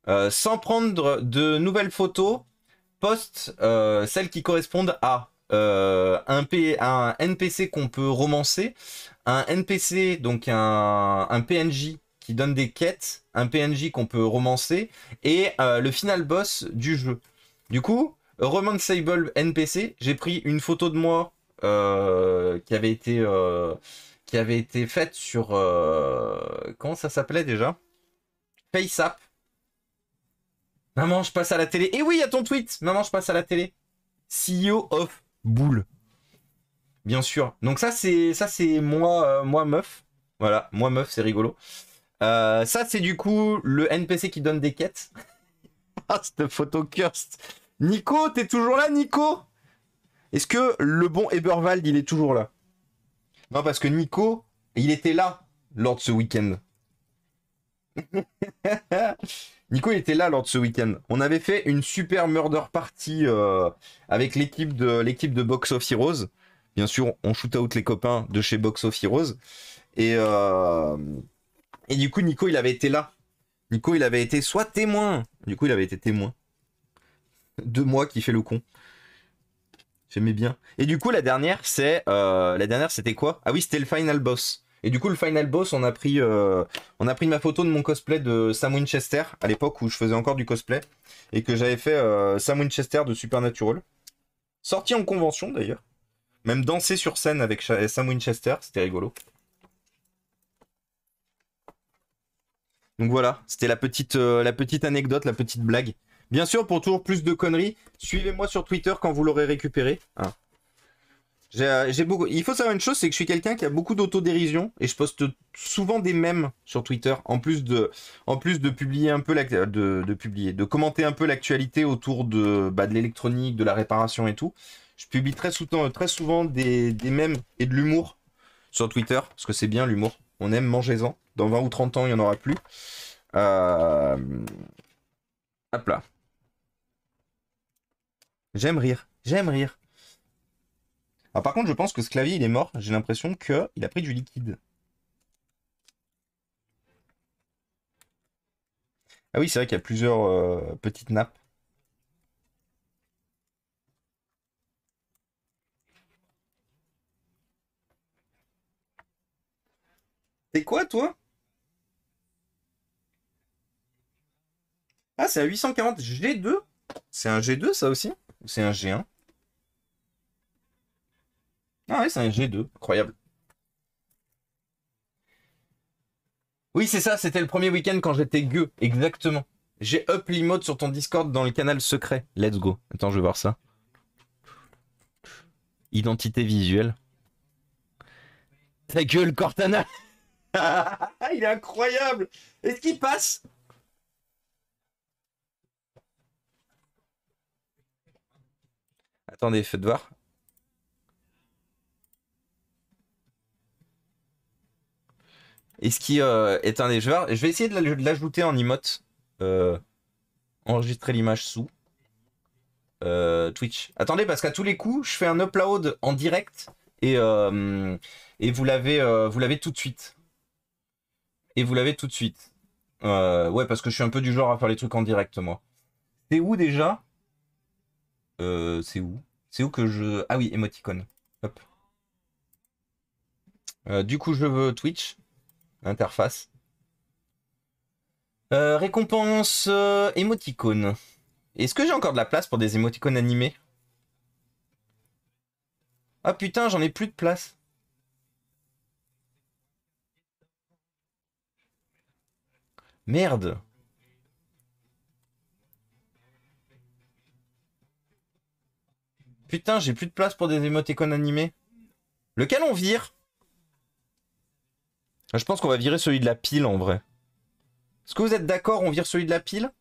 sans prendre de nouvelles photos, poste celles qui correspondent à. un, un NPC qu'on peut romancer un NPC, donc un, PNJ qui donne des quêtes, un PNJ qu'on peut romancer, et euh, le final boss du jeu. Du coup, romanceable NPC, j'ai pris une photo de moi euh, qui avait été euh, qui avait été faite sur comment ça s'appelait déjà Paysap. Maman, je passe à la télé. Et eh oui, à ton tweet. Maman, je passe à la télé. CEO of Boule bien sûr. Donc ça c'est ça c'est moi euh, moi meuf. Voilà, moi meuf, c'est rigolo. Euh, ça c'est du coup le NPC qui donne des quêtes. <laughs> ah cette photo cursed. Nico, t'es toujours là Nico Est-ce que le bon Eberwald il est toujours là Non parce que Nico, il était là lors de ce week-end. <laughs> Nico il était là lors de ce week-end. On avait fait une super murder party euh, avec l'équipe de l'équipe de Box of Heroes. Bien sûr, on shoot out les copains de chez Box of Heroes. Et, euh, et du coup, Nico, il avait été là. Nico, il avait été soit témoin. Du coup, il avait été témoin. De moi qui fait le con. J'aimais bien. Et du coup, la dernière, c'est. Euh, la dernière, c'était quoi Ah oui, c'était le final boss. Et du coup, le final boss, on a pris, euh, on a pris ma photo de mon cosplay de Sam Winchester à l'époque où je faisais encore du cosplay et que j'avais fait Sam Winchester de Supernatural, sorti en convention d'ailleurs. Même danser sur scène avec Sam Winchester, c'était rigolo. Donc voilà, c'était la, petite, euh, la petite anecdote, la petite blague. Bien sûr, pour toujours plus de conneries, suivez-moi sur Twitter quand vous l'aurez récupéré. Ah. Euh, beaucoup... Il faut savoir une chose, c'est que je suis quelqu'un qui a beaucoup d'autodérision et je poste souvent des mèmes sur Twitter, en plus de, en plus de publier un peu de, de, publier, de commenter un peu l'actualité autour de, bah, de l'électronique, de la réparation et tout. Je publie très, très souvent des, des et de l'humour sur Twitter, parce que c'est bien l'humour. On aime, mangez-en. Dans 20 ou 30 ans, il n'y en aura plus. Euh, hop là. J'aime rire. J'aime rire. par contre, je pense que ce clavier, il est mort. J'ai l'impression qu'il a pris du liquide. Ah oui, c'est vrai qu'il y a plusieurs euh, petites nappes. C'est quoi, toi Ah, c'est un 840 G2 C'est un G2, ça aussi Ou c'est un G1 Ah ouais, c'est un G2. Incroyable. Oui, c'est ça, c'était le premier week-end quand j'étais gueux. Exactement. J'ai up mode sur ton Discord dans le canal secret. Let's go. Attends, je vais voir ça. Identité visuelle. Ta gueule, Cortana <laughs> Il est incroyable Est-ce qu'il passe Attendez, faites voir. Est-ce qu'il euh, est un des joueurs Je vais essayer de l'ajouter en emote. Euh, enregistrer l'image sous. Euh, Twitch. Attendez, parce qu'à tous les coups, je fais un upload en direct et, et vous l'avez tout de suite et vous l'avez tout de suite. Euh, ouais, parce que je suis un peu du genre à faire les trucs en direct, moi. C'est où déjà euh, C'est où C'est où que je. Ah oui, émoticône. Hop. Euh, du coup, je veux Twitch. Interface. récompense émoticône. Est-ce que j'ai encore de la place pour des émoticônes animés Ah putain, j'en ai plus de place. Merde Putain, j'ai plus de place pour des émoticônes animés. Lequel on vire Je pense qu'on va virer celui de la pile en vrai. Est-ce que vous êtes d'accord, on vire celui de la pile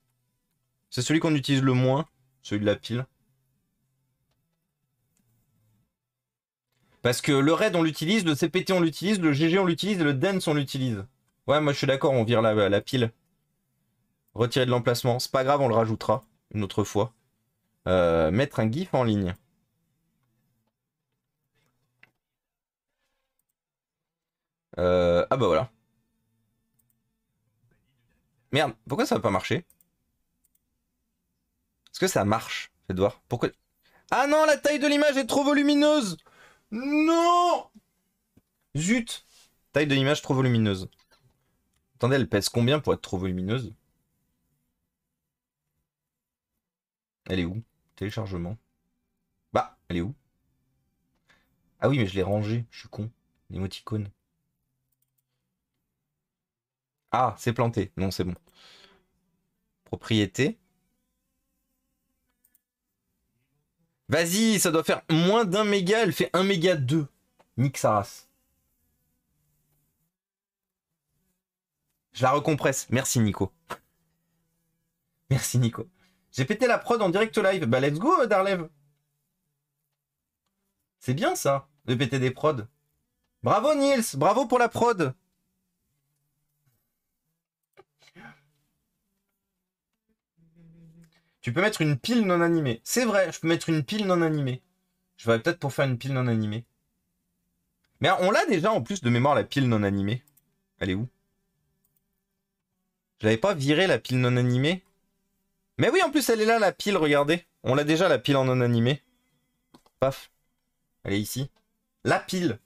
C'est celui qu'on utilise le moins, celui de la pile. Parce que le raid on l'utilise, le CPT on l'utilise, le GG on l'utilise et le dance on l'utilise. Ouais, moi je suis d'accord, on vire la, pile. Retirer de l'emplacement, c'est pas grave, on le rajoutera une autre fois. Euh, mettre un GIF en ligne. Euh, ah bah voilà. Merde, pourquoi ça va pas marcher Est-ce que ça marche, voir. Pourquoi Ah non, la taille de l'image est trop volumineuse Non Zut Taille de l'image trop volumineuse. Attendez, elle pèse combien pour être trop volumineuse Elle est où Téléchargement. Bah, elle est où Ah oui, mais je l'ai rangée, je suis con. L'émoticône. Ah, c'est planté. Non, c'est bon. Propriété. Vas-y, ça doit faire moins d'un méga, elle fait un méga 2. Nique Je la recompresse. Merci Nico. <laughs> Merci Nico. J'ai pété la prod en direct live. Bah let's go euh, Darlev. C'est bien ça, de péter des prods. Bravo Niels, bravo pour la prod. Tu peux mettre une pile non animée. C'est vrai, je peux mettre une pile non animée. Je vais peut-être pour faire une pile non animée. Mais on l'a déjà en plus de mémoire la pile non animée. Elle est où n'avais pas viré la pile non animée Mais oui, en plus, elle est là, la pile, regardez. On l'a déjà, la pile en non animée. Paf. Elle est ici. La pile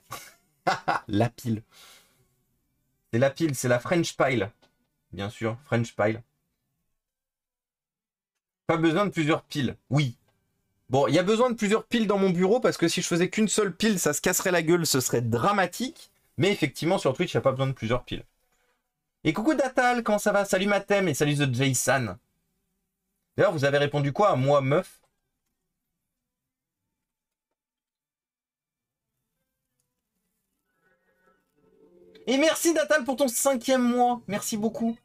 <laughs> La pile. C'est la pile, c'est la French pile. Bien sûr, French pile. Pas besoin de plusieurs piles. Oui. Bon, il y a besoin de plusieurs piles dans mon bureau parce que si je faisais qu'une seule pile, ça se casserait la gueule, ce serait dramatique. Mais effectivement, sur Twitch, il n'y a pas besoin de plusieurs piles. Et coucou Datal, comment ça va Salut Mathem et salut The Jason. D'ailleurs, vous avez répondu quoi à moi, meuf Et merci Datal pour ton cinquième mois. Merci beaucoup.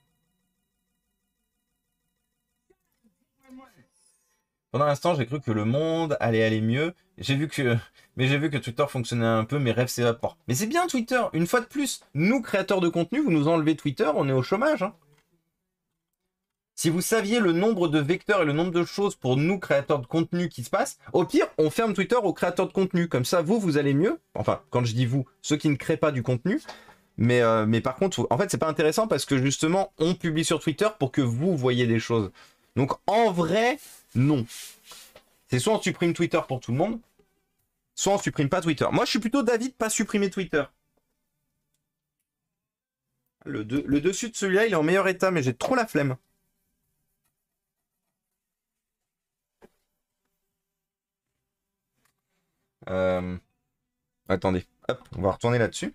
Pendant l'instant, j'ai cru que le monde allait aller mieux. J'ai vu que, <laughs> mais j'ai vu que Twitter fonctionnait un peu, mes rêves s'évaporent. Mais c'est bien Twitter, une fois de plus. Nous, créateurs de contenu, vous nous enlevez Twitter, on est au chômage. Hein. Si vous saviez le nombre de vecteurs et le nombre de choses pour nous, créateurs de contenu, qui se passent, au pire, on ferme Twitter aux créateurs de contenu. Comme ça, vous, vous allez mieux. Enfin, quand je dis vous, ceux qui ne créent pas du contenu. Mais, euh, mais par contre, en fait, c'est pas intéressant parce que justement, on publie sur Twitter pour que vous voyez des choses. Donc, en vrai, non. C'est soit on supprime Twitter pour tout le monde, soit on supprime pas Twitter. Moi, je suis plutôt David, pas supprimer Twitter. Le, dessus de celui-là, il est en meilleur état, mais j'ai trop la flemme. Euh, attendez, hop, on va retourner là-dessus.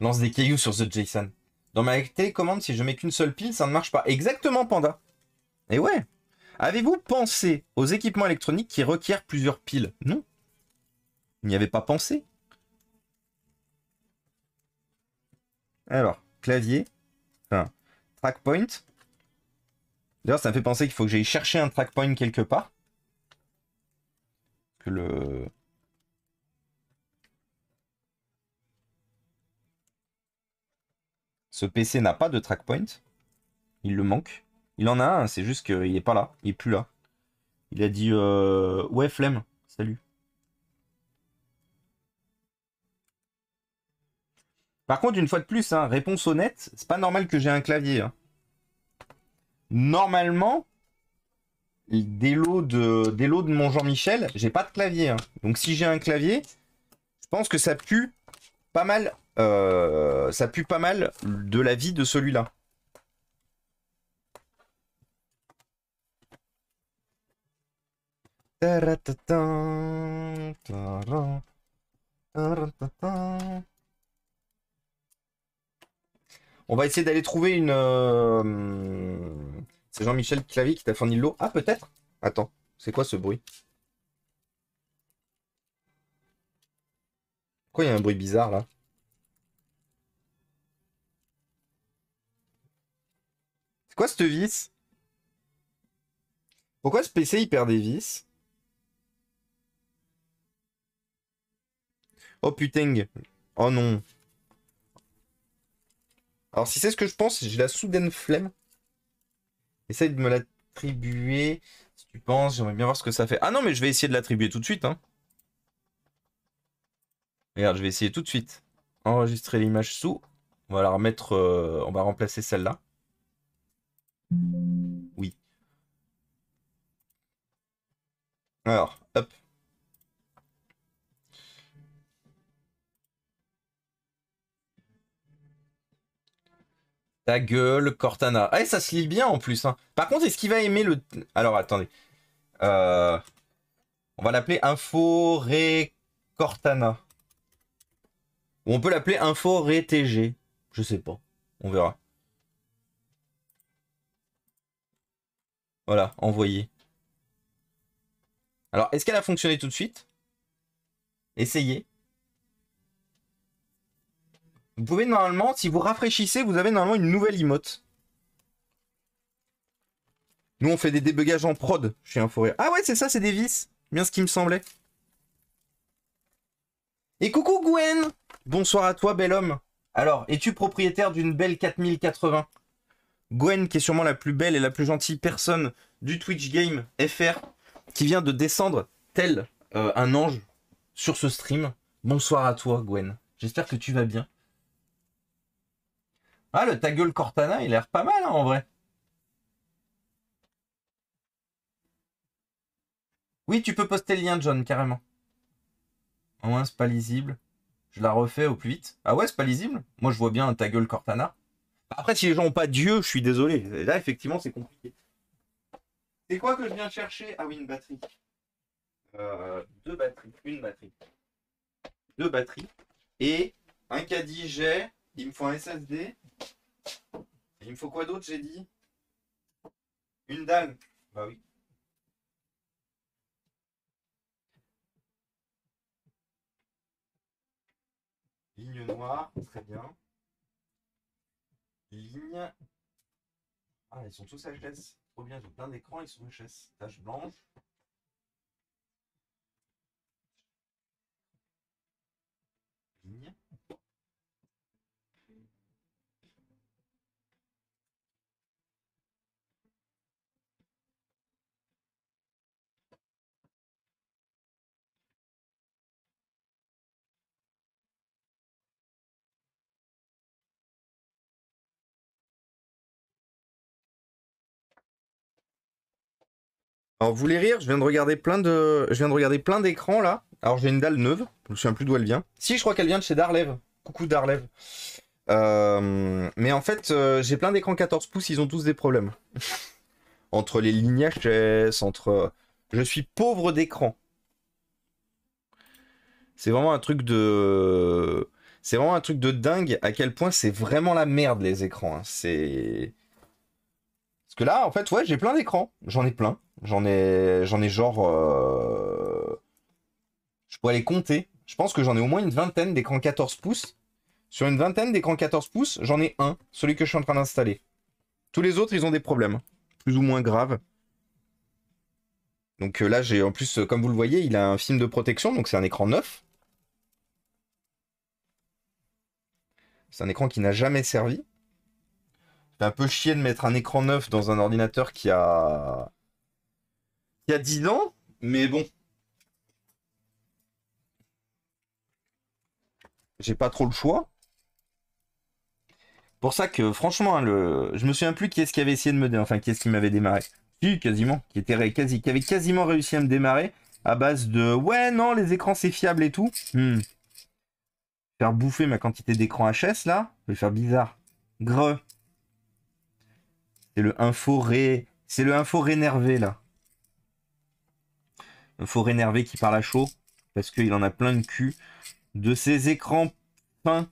Lance des cailloux sur The Jason. Dans ma télécommande, si je mets qu'une seule pile, ça ne marche pas. Exactement, Panda. Et eh ouais. Avez-vous pensé aux équipements électroniques qui requièrent plusieurs piles Non. Il n'y avait pas pensé. Alors, clavier. Enfin, trackpoint. D'ailleurs, ça me fait penser qu'il faut que j'aille chercher un trackpoint quelque part. Que le... Ce PC n'a pas de trackpoint. Il le manque. Il en a un, c'est juste qu'il n'est pas là. Il n'est plus là. Il a dit euh, Ouais, flemme. Salut. Par contre, une fois de plus, hein, réponse honnête, c'est pas normal que j'ai un clavier. Hein. Normalement, des lots de, des de mon Jean-Michel, j'ai pas de clavier. Hein. Donc si j'ai un clavier, je pense que ça pue pas mal euh, ça pue pas mal de la vie de celui-là. On va essayer d'aller trouver une... Euh, c'est Jean-Michel Clavier qui t'a fourni l'eau. Ah, peut-être Attends, c'est quoi ce bruit Pourquoi il y a un bruit bizarre, là quoi cette vis Pourquoi ce PC il perd des vis Oh putain Oh non Alors si c'est ce que je pense, j'ai la soudaine flemme. Essaye de me l'attribuer. Si tu penses, j'aimerais bien voir ce que ça fait. Ah non, mais je vais essayer de l'attribuer tout de suite. Hein. Regarde, je vais essayer tout de suite. Enregistrer l'image sous. On va la remettre. Euh, on va remplacer celle-là. Oui. Alors, hop. Ta gueule, Cortana. Ah, et ça se lit bien en plus. Hein. Par contre, est-ce qu'il va aimer le... Alors, attendez. Euh, on va l'appeler Info Ré Cortana. Ou on peut l'appeler Info Ré TG. Je sais pas. On verra. Voilà, envoyé. Alors, est-ce qu'elle a fonctionné tout de suite Essayez. Vous pouvez normalement, si vous rafraîchissez, vous avez normalement une nouvelle emote. Nous, on fait des débugages en prod chez Inforé. Ah ouais, c'est ça, c'est des vis. Bien ce qui me semblait. Et coucou Gwen Bonsoir à toi, bel homme. Alors, es-tu propriétaire d'une belle 4080 Gwen, qui est sûrement la plus belle et la plus gentille personne du Twitch Game FR, qui vient de descendre tel euh, un ange sur ce stream. Bonsoir à toi, Gwen. J'espère que tu vas bien. Ah, le ta gueule Cortana, il a l'air pas mal hein, en vrai. Oui, tu peux poster le lien, John, carrément. Au ah moins, c'est pas lisible. Je la refais au plus vite. Ah ouais, c'est pas lisible Moi, je vois bien un ta gueule Cortana. Après, si les gens n'ont pas Dieu, je suis désolé. Là, effectivement, c'est compliqué. C'est quoi que je viens chercher Ah oui, une batterie. Euh, deux batteries. Une batterie. Deux batteries. Et un caddie j'ai. Il me faut un SSD. Il me faut quoi d'autre, j'ai dit Une dalle. Bah oui. Ligne noire, très bien ligne. Ah, ils sont tous HS. Trop bien, ont plein d'écrans, ils sont HS. Tache blanche. Alors, vous voulez rire Je viens de regarder plein de, je viens de regarder plein d'écrans là. Alors, j'ai une dalle neuve. Je me souviens plus d'où elle vient. Si, je crois qu'elle vient de chez darlève Coucou Darlev. Euh, mais en fait, euh, j'ai plein d'écrans 14 pouces. Ils ont tous des problèmes. <laughs> entre les lignages, entre. Je suis pauvre d'écran. C'est vraiment un truc de. C'est vraiment un truc de dingue à quel point c'est vraiment la merde les écrans. Hein. C'est. Parce que là, en fait, ouais, j'ai plein d'écrans. J'en ai plein. J'en ai, j'en ai genre. Euh, je pourrais les compter. Je pense que j'en ai au moins une vingtaine d'écrans 14 pouces. Sur une vingtaine d'écrans 14 pouces, j'en ai un, celui que je suis en train d'installer. Tous les autres, ils ont des problèmes, plus ou moins graves. Donc euh, là, j'ai en plus, comme vous le voyez, il a un film de protection, donc c'est un écran neuf. C'est un écran qui n'a jamais servi un peu chier de mettre un écran neuf dans un ordinateur qui a. qui a 10 ans, mais bon. J'ai pas trop le choix. Pour ça que, franchement, hein, le... je me souviens plus qui est-ce qui avait essayé de me. Dé... Enfin, qui est-ce qui m'avait démarré. Si, quasiment. Qui, était Quasi... qui avait quasiment réussi à me démarrer à base de ouais, non, les écrans c'est fiable et tout. Hmm. Faire bouffer ma quantité d'écran HS là, je vais faire bizarre. greu c'est le info ré... C'est le info rénervé, là. Info rénervé qui parle à chaud. Parce qu'il en a plein de cul. De ces écrans peints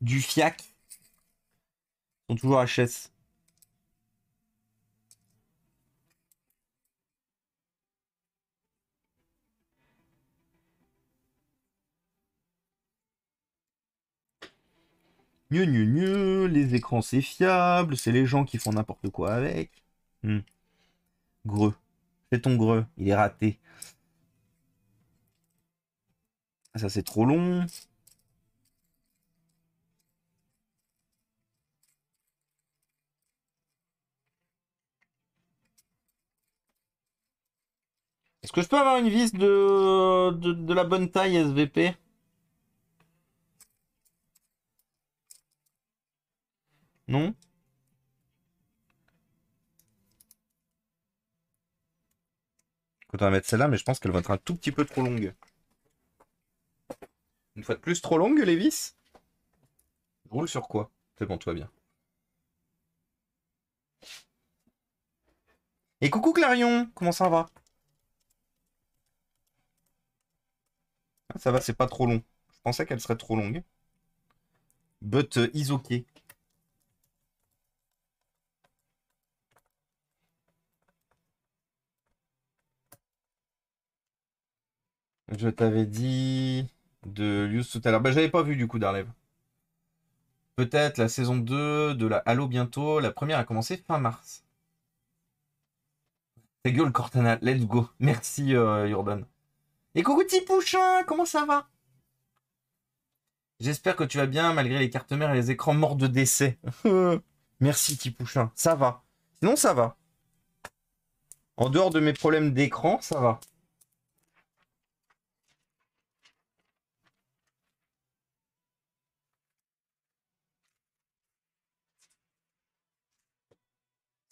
du FIAC. sont toujours HS. Mieux, mieux, mieux, les écrans c'est fiable, c'est les gens qui font n'importe quoi avec. Hmm. Greux. C'est ton greux, il est raté. Ah, ça c'est trop long. Est-ce que je peux avoir une vis de, de la bonne taille SVP Non Quand on va mettre celle-là, mais je pense qu'elle va être un tout petit peu trop longue. Une fois de plus, trop longue, les vis Roule sur quoi C'est bon, tout bien. Et coucou Clarion, comment ça va ah, Ça va, c'est pas trop long. Je pensais qu'elle serait trop longue. But euh, is Je t'avais dit de Lius tout à l'heure. Bah, j'avais pas vu du coup d'Arlève. Peut-être la saison 2 de la Halo bientôt. La première a commencé fin mars. Ta gueule, Cortana. Let's go. Merci, Urban. Euh, et coucou, Tipouchin, Comment ça va J'espère que tu vas bien malgré les cartes mères et les écrans morts de décès. <laughs> Merci, Tipouchin, Ça va. Sinon, ça va. En dehors de mes problèmes d'écran, ça va.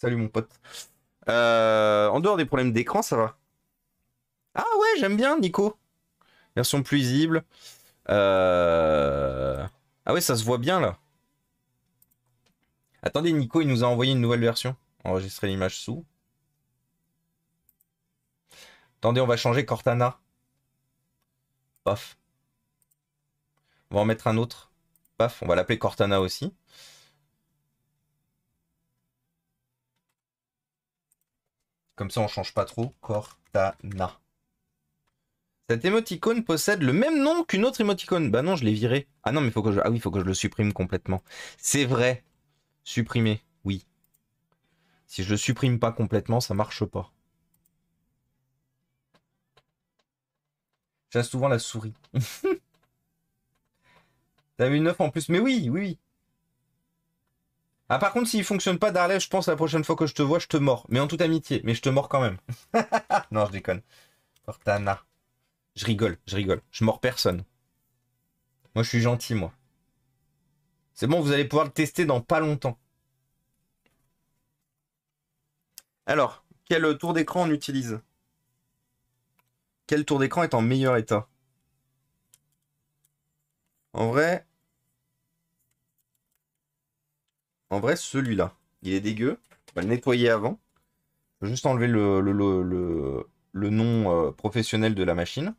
Salut mon pote. Euh, en dehors des problèmes d'écran, ça va. Ah ouais, j'aime bien Nico. Version plus visible euh, Ah ouais, ça se voit bien là. Attendez, Nico, il nous a envoyé une nouvelle version. Enregistrer l'image sous. Attendez, on va changer Cortana. Paf. On va en mettre un autre. Paf, on va l'appeler Cortana aussi. Comme ça, on change pas trop. Cortana. Cet émoticône possède le même nom qu'une autre émoticône. Bah non, je l'ai viré. Ah non, mais faut que je... Ah oui, faut que je le supprime complètement. C'est vrai. Supprimer, oui. Si je le supprime pas complètement, ça marche pas. J'ai souvent la souris. <laughs> T'as vu neuf en plus, mais oui, oui, oui. Ah, par contre, s'il fonctionne pas, Darley, je pense la prochaine fois que je te vois, je te mords. Mais en toute amitié, mais je te mords quand même. <laughs> non, je déconne. Cortana. Je rigole, je rigole. Je mords personne. Moi, je suis gentil, moi. C'est bon, vous allez pouvoir le tester dans pas longtemps. Alors, quel tour d'écran on utilise Quel tour d'écran est en meilleur état En vrai, En vrai, celui-là, il est dégueu. On va le nettoyer avant. juste enlever le, le, nom euh, professionnel de la machine.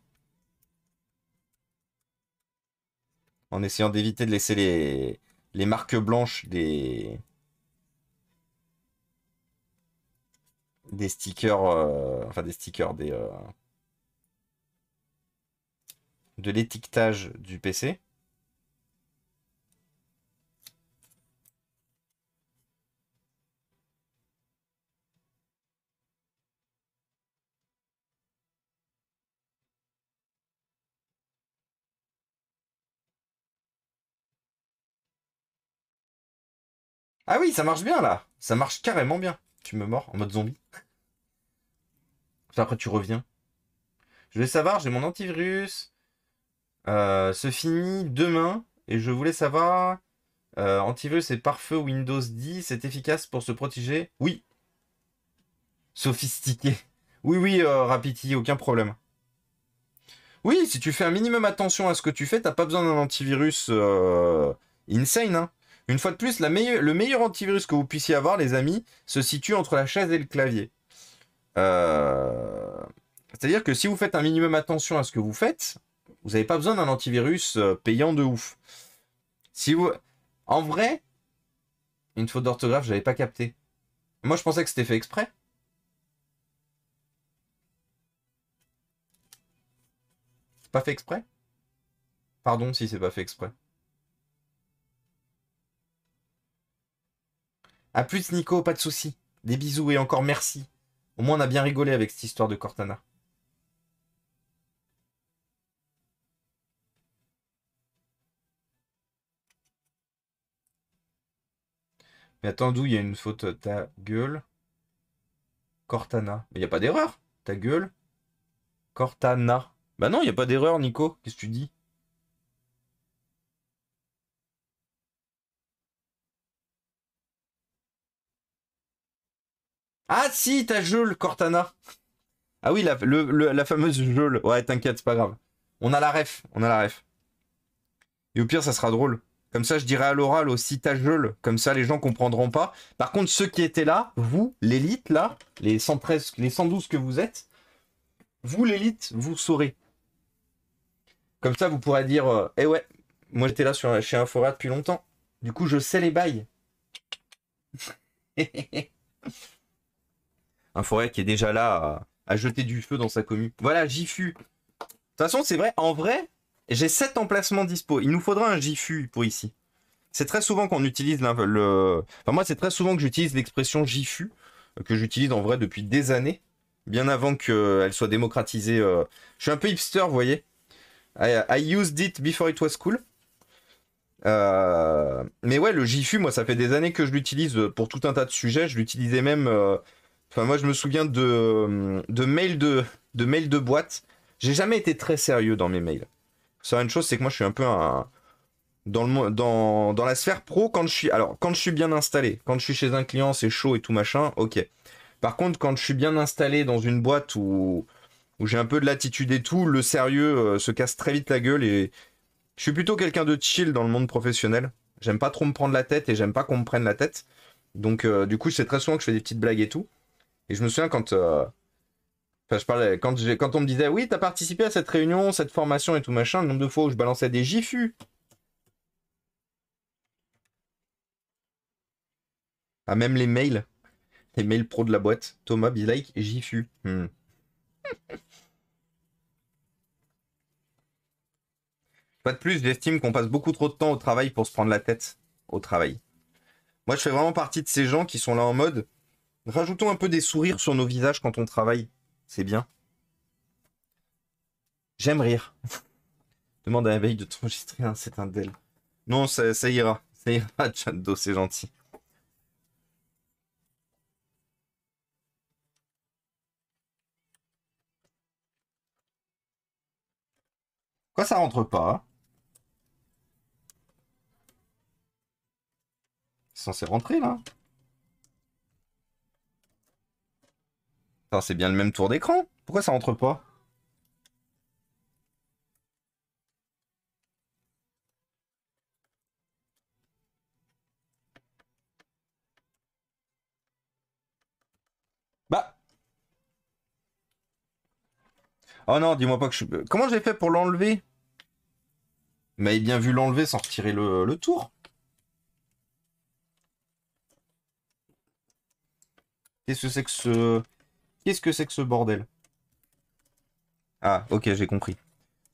En essayant d'éviter de laisser les, les marques blanches des, des stickers, euh, enfin des stickers, des, euh, de l'étiquetage du PC. Ah oui, ça marche bien là. Ça marche carrément bien. Tu me mords en mode zombie. Après, tu reviens. Je vais savoir, j'ai mon antivirus. Euh, se finit demain. Et je voulais savoir, euh, antivirus et pare-feu Windows 10, c'est efficace pour se protéger Oui. Sophistiqué. Oui, oui, euh, Rapiti, aucun problème. Oui, si tu fais un minimum attention à ce que tu fais, t'as pas besoin d'un antivirus insane. Hein. Une fois de plus, le meilleur antivirus que vous puissiez avoir, les amis, se situe entre la chaise et le clavier. Euh, c'est-à-dire que si vous faites un minimum attention à ce que vous faites, vous n'avez pas besoin d'un antivirus euh, payant de ouf. Si vous... En vrai, une faute d'orthographe, je n'avais pas capté. Moi, je pensais que c'était fait exprès. C'est pas fait exprès Pardon si c'est pas fait exprès. A plus, Nico, pas de souci. Des bisous et encore merci. Au moins, on a bien rigolé avec cette histoire de Cortana. Mais attends, d'où il y a une faute Ta gueule. Cortana. Mais il n'y a pas d'erreur. Ta gueule. Cortana. Bah non, il n'y a pas d'erreur, Nico. Qu'est-ce que tu dis Ah si, ta Jeul, Cortana. Ah oui, la, fameuse Jeul. Ouais, t'inquiète, c'est pas grave. On a la ref, on a la ref. Et au pire, ça sera drôle. Comme ça, je dirais à l'oral aussi ta Jeul. Comme ça, les gens comprendront pas. Par contre, ceux qui étaient là, vous, l'élite, là, les 113, les 112 que vous êtes, vous, l'élite, vous saurez. Comme ça, vous pourrez dire euh, Eh ouais, moi j'étais là sur, chez Infora depuis longtemps. Du coup, je sais les bails. <laughs> un forêt qui est déjà là à, jeter du feu dans sa commune. Voilà, Jifu. De toute façon, c'est vrai, en vrai, j'ai 7 emplacements dispo. Il nous faudra un Jifu pour ici. C'est très souvent qu'on utilise le... Enfin, moi, c'est très souvent que j'utilise l'expression Jifu, euh, que j'utilise en vrai depuis des années, bien avant qu'elle soit démocratisée. Euh. Je suis un peu hipster, vous voyez. I, used it before it was cool. Euh, mais ouais, le Jifu, moi, ça fait des années que je l'utilise pour tout un tas de sujets. Je l'utilisais même Enfin, moi, je me souviens de, euh, mails de, de, mail de boîte. J'ai jamais été très sérieux dans mes mails. Ça, une chose, c'est que moi, je suis un peu un. Dans, la sphère pro, quand je suis. Alors, quand je suis bien installé, quand je suis chez un client, c'est chaud et tout machin, ok. Par contre, quand je suis bien installé dans une boîte où, j'ai un peu de latitude et tout, le sérieux euh, se casse très vite la gueule et je suis plutôt quelqu'un de chill dans le monde professionnel. J'aime pas trop me prendre la tête et j'aime pas qu'on me prenne la tête. Donc, euh, du coup, c'est très souvent que je fais des petites blagues et tout. Et je me souviens quand. Euh, je parlais, quand, quand on me disait, oui, t'as participé à cette réunion, cette formation et tout machin, le nombre de fois où je balançais des gifus. Ah, même les mails. Les mails pro de la boîte. Thomas, be like, jfu hmm. Pas de plus, j'estime qu'on passe beaucoup trop de temps au travail pour se prendre la tête au travail. Moi, je fais vraiment partie de ces gens qui sont là en mode Rajoutons un peu des sourires sur nos visages quand on travaille. C'est bien. J'aime rire. <laughs> Demande à la veille de t'enregistrer c'est un del. Non, ça, ira. Ça ira, Chando, <laughs> c'est gentil. Quoi, ça rentre pas C'est censé rentrer, là c'est bien le même tour d'écran Pourquoi ça rentre pas Bah Oh non, dis-moi pas que je suis... Euh, comment j'ai fait pour l'enlever Vous m'avez bien vu l'enlever sans retirer le, le tour Qu'est-ce que c'est que ce... Qu'est-ce que c'est que ce bordel Ah, ok, j'ai compris.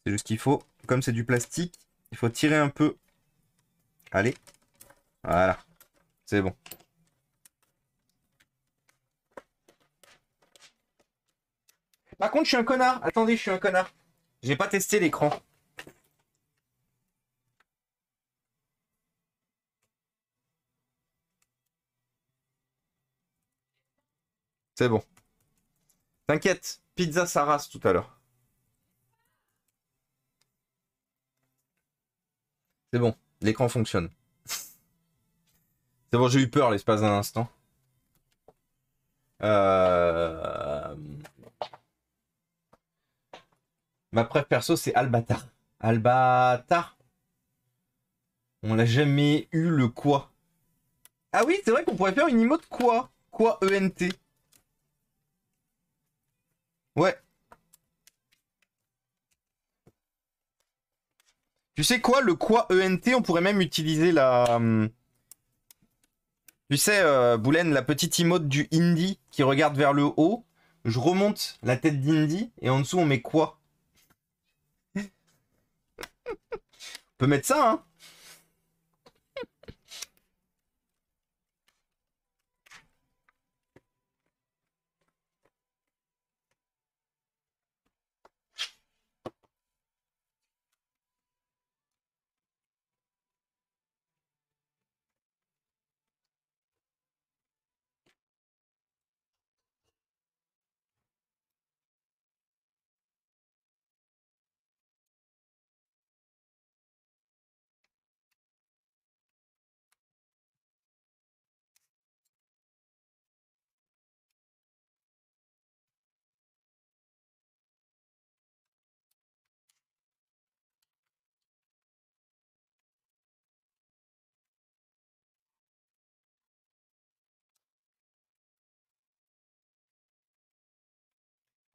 C'est juste qu'il faut, comme c'est du plastique, il faut tirer un peu. Allez. Voilà. C'est bon. Par contre, je suis un connard. Attendez, je suis un connard. J'ai pas testé l'écran. C'est bon. T'inquiète, pizza saras tout à l'heure. C'est bon, l'écran fonctionne. C'est bon, j'ai eu peur l'espace d'un instant. Euh, ma preuve perso, c'est Albatar. Albatar On n'a jamais eu le quoi. Ah oui, c'est vrai qu'on pourrait faire une de quoi Quoi ENT Ouais. Tu sais quoi, le quoi ENT, on pourrait même utiliser la... Hum, tu sais, euh, la petite emote du Indy qui regarde vers le haut. Je remonte la tête d'Indy et en dessous on met quoi On peut mettre ça, hein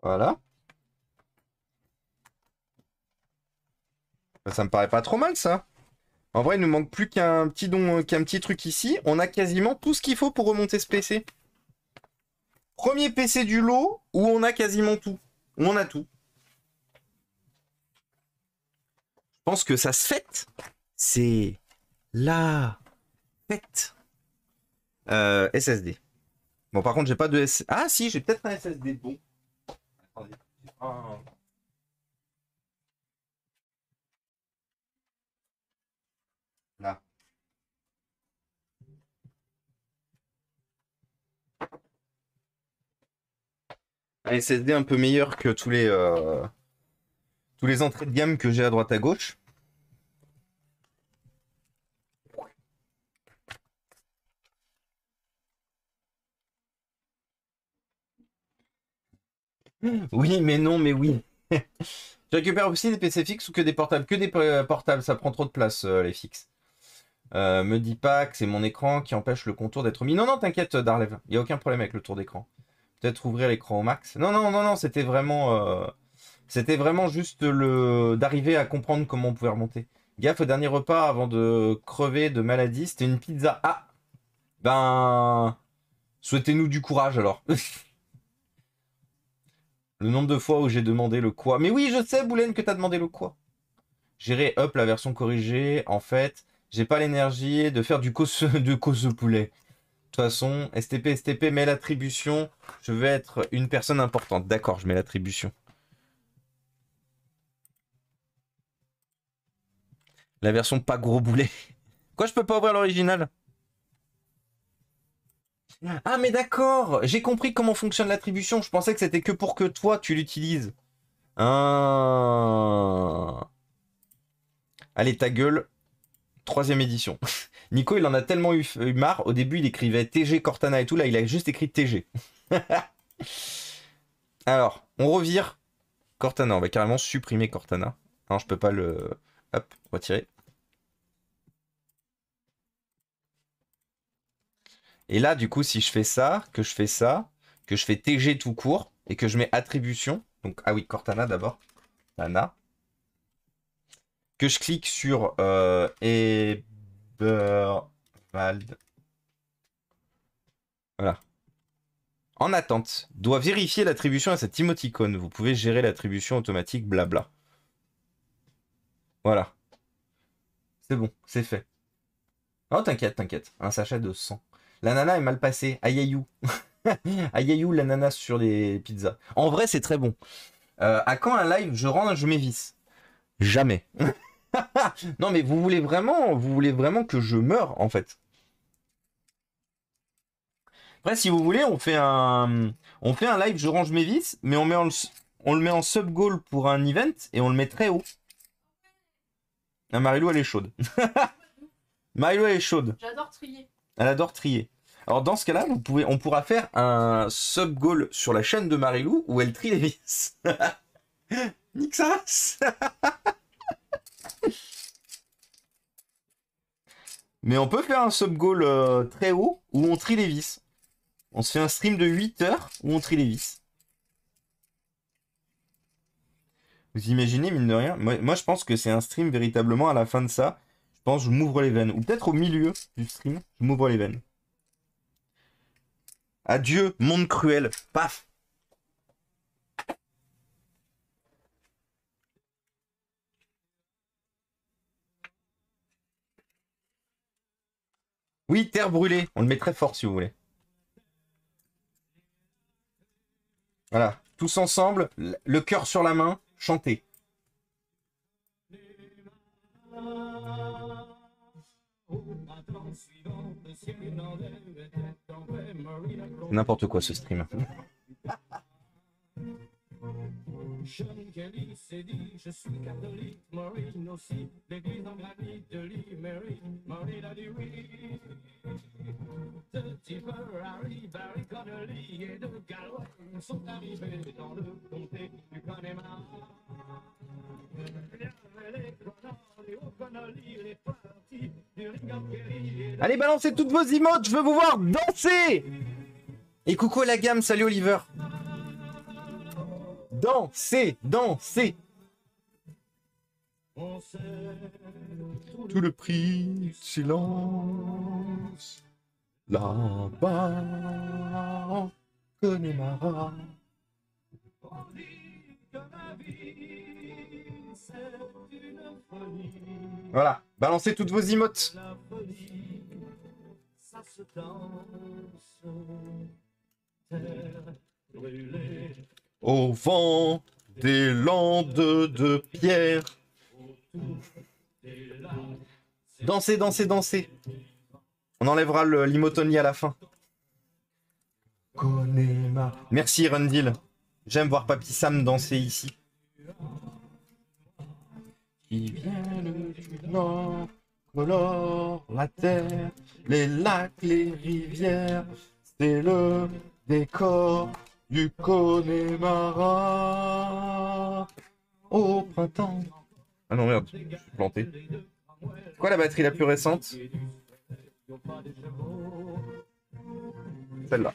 Voilà. Ça me paraît pas trop mal, ça. En vrai, il nous manque plus qu'un petit don, qu'un petit truc ici. On a quasiment tout ce qu'il faut pour remonter ce PC. Premier PC du lot où on a quasiment tout. Où on a tout. Je pense que ça se fête. C'est la fête. Euh, SSD. Bon, par contre, j'ai pas de... S... Ah si, j'ai peut-être un SSD bon. Ah. Là. Un SSD un peu meilleur que tous les, euh, tous les entrées de gamme que j'ai à droite à gauche. <laughs> Oui, mais non, mais oui. <laughs> tu récupères aussi des PC fixes ou que des portables Que des euh, portables, ça prend trop de place, euh, les fixes. Euh, me dis pas que c'est mon écran qui empêche le contour d'être mis. Non, non, t'inquiète, Darlev. Il n'y a aucun problème avec le tour d'écran. Peut-être ouvrir l'écran au max. Non, non, non, non, c'était vraiment. C'était vraiment juste le d'arriver à comprendre comment on pouvait remonter. Gaffe au dernier repas avant de crever de maladie, c'était une pizza. Ah Ben. Souhaitez-nous du courage alors. <laughs> Le nombre de fois où j'ai demandé le quoi. Mais oui, je sais, Boulaine, que t'as demandé le quoi. J'irai, hop, la version corrigée. En fait, j'ai pas l'énergie de faire du cause, <laughs> de poulet. De toute façon, STP, STP, mets l'attribution. Je vais être une personne importante. D'accord, je mets l'attribution. La version pas gros boulet. Quoi, je peux pas ouvrir l'original ah mais d'accord, j'ai compris comment fonctionne l'attribution. Je pensais que c'était que pour que toi tu l'utilises. Ah. Allez, ta gueule. Troisième édition. <laughs> Nico, il en a tellement eu, marre. Au début, il écrivait TG Cortana et tout. Là, il a juste écrit TG. <laughs> Alors, on revire Cortana. On va carrément supprimer Cortana. Non, je peux pas le. Hop, retirer. Et là, du coup, si je fais ça, que je fais ça, que je fais TG tout court et que je mets attribution, donc ah oui, Cortana d'abord, Nana, que je clique sur euh, Eberwald. Voilà. En attente, doit vérifier l'attribution à cette emoticône. Vous pouvez gérer l'attribution automatique, blabla. Voilà. C'est bon, c'est fait. Oh, t'inquiète, t'inquiète. Un sachet de 100. La nana est mal passée. Ayayou. Ayayou, <laughs> nana sur les pizzas. En vrai, c'est très bon. Euh, à quand un live Je range, je m'évisse. Jamais. <laughs> non, mais vous voulez vraiment, vous voulez vraiment que je meure en fait. Après, si vous voulez, on fait un, on fait un live. Je range mes vis, mais on met en, on le met en sub goal pour un event et on le met très haut. Ah, Marilou, elle est chaude. <laughs> Marilou, elle est chaude. J'adore trier. Elle adore trier. Alors dans ce cas-là, vous pouvez, on pourra faire un sub goal sur la chaîne de Marilou où elle trie les vis. <laughs> Nixas. <laughs> Mais on peut faire un sub goal euh, très haut où on trie les vis. On se fait un stream de 8 heures où on trie les vis. Vous imaginez, mine de rien, moi je pense que c'est un stream véritablement à la fin de ça je pense que je m'ouvre les veines. Ou peut-être au milieu du stream, je m'ouvre les veines. Adieu, monde cruel. Paf Oui, terre brûlée. On le met très fort si vous voulez. Voilà, tous ensemble, le cœur sur la main, chanter. N'importe quoi ce stream. dit Je suis catholique, Maureen aussi, l'église en granit de l'Imérique, Maureen a dit oui. De Tipperary, Barry Connolly et de Galway sont arrivés dans le comté du Connemara. Les Allez, balancez toutes vos emotes, je veux vous voir danser Et coucou la gamme, salut Oliver Danser, danser. Tout le prix silence Là-bas folie. Voilà Balancez toutes vos emotes. Au vent des landes de pierre. Dansez, dansez, dansez. On enlèvera l'imotonie à la fin. Merci Rundil. J'aime voir Papy Sam danser ici. Qui viennent du nord, colore la terre, les lacs, les rivières, c'est le décor du Connemara au printemps. Ah non, merde, je suis planté. Quoi la batterie la plus récente Celle-là.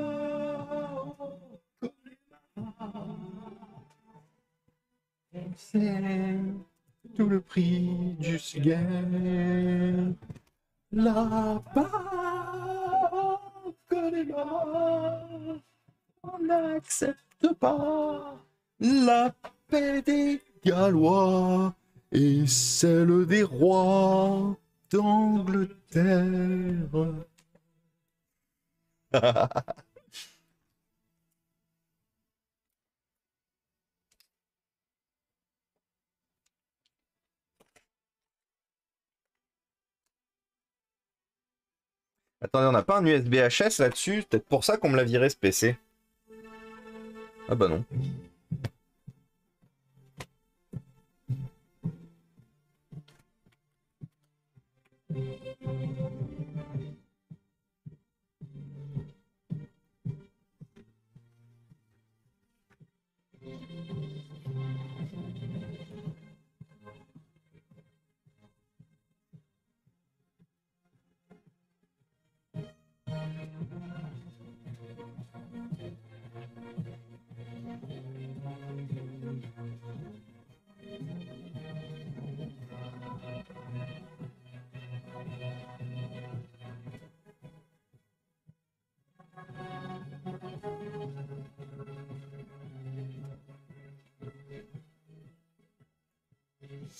c'est tout le prix du cigare. La paix que les on n'accepte pas la paix des Galois et celle des rois d'Angleterre. <laughs> Attendez, on n'a pas un USB HS là-dessus Peut-être pour ça qu'on me l'a viré ce PC. Ah bah non.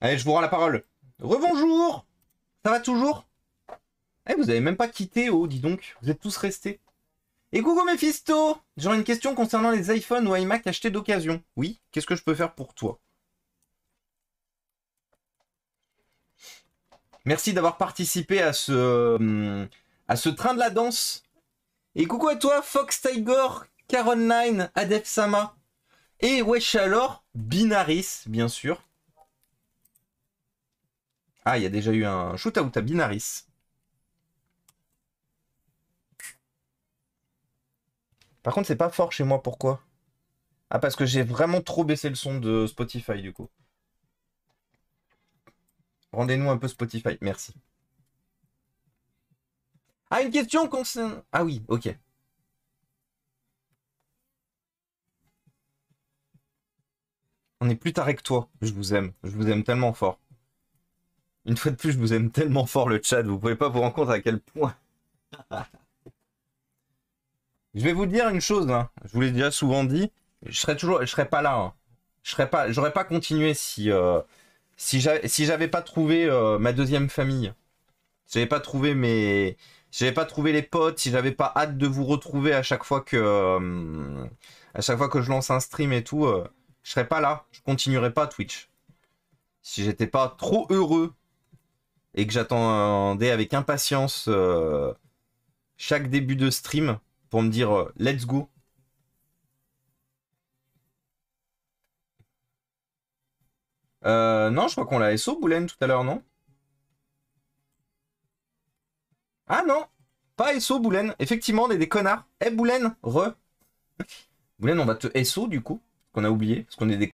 Allez, je vous rends la parole. Rebonjour Ça va toujours Eh, vous avez même pas quitté, oh, dis donc. Vous êtes tous restés. Et coucou Mephisto J'aurais une question concernant les iPhones ou iMac achetés d'occasion. Oui, qu'est-ce que je peux faire pour toi Merci d'avoir participé à ce, euh, à ce train de la danse. Et coucou à toi, Fox Tiger, Caron9, Sama et Wesh alors, Binaris, bien sûr. Ah, il y a déjà eu un shootout à Binaris. Par contre, c'est pas fort chez moi, pourquoi Ah, parce que j'ai vraiment trop baissé le son de Spotify, du coup. Rendez-nous un peu Spotify, merci. Ah, une question concernant... Ah oui, ok. On est plus tard que toi, je vous aime, je vous aime tellement fort. Une fois de plus, je vous aime tellement fort le chat, vous pouvez pas vous rendre compte à quel point. je vais vous dire une chose, hein. je vous l'ai déjà souvent dit, je serais toujours, je serais pas là, hein. je serais pas, j'aurais pas continué si euh, si j'avais pas trouvé euh, ma deuxième famille, si j'avais pas trouvé mes, j'avais pas trouvé les potes, si j'avais pas hâte de vous retrouver à chaque fois que euh, à chaque fois que je lance un stream et tout, je serais pas là, je continuerais pas Twitch. Si j'étais pas trop heureux et que j'attendais avec impatience euh, chaque début de stream pour me dire euh, let's go. Euh, non, je crois qu'on l'a SO Boulen tout à l'heure, non Ah non Pas SO Boulen. Effectivement, on est des connards. Eh Boulen Re Boulen, on va te SO du coup, qu'on a oublié, parce qu'on est des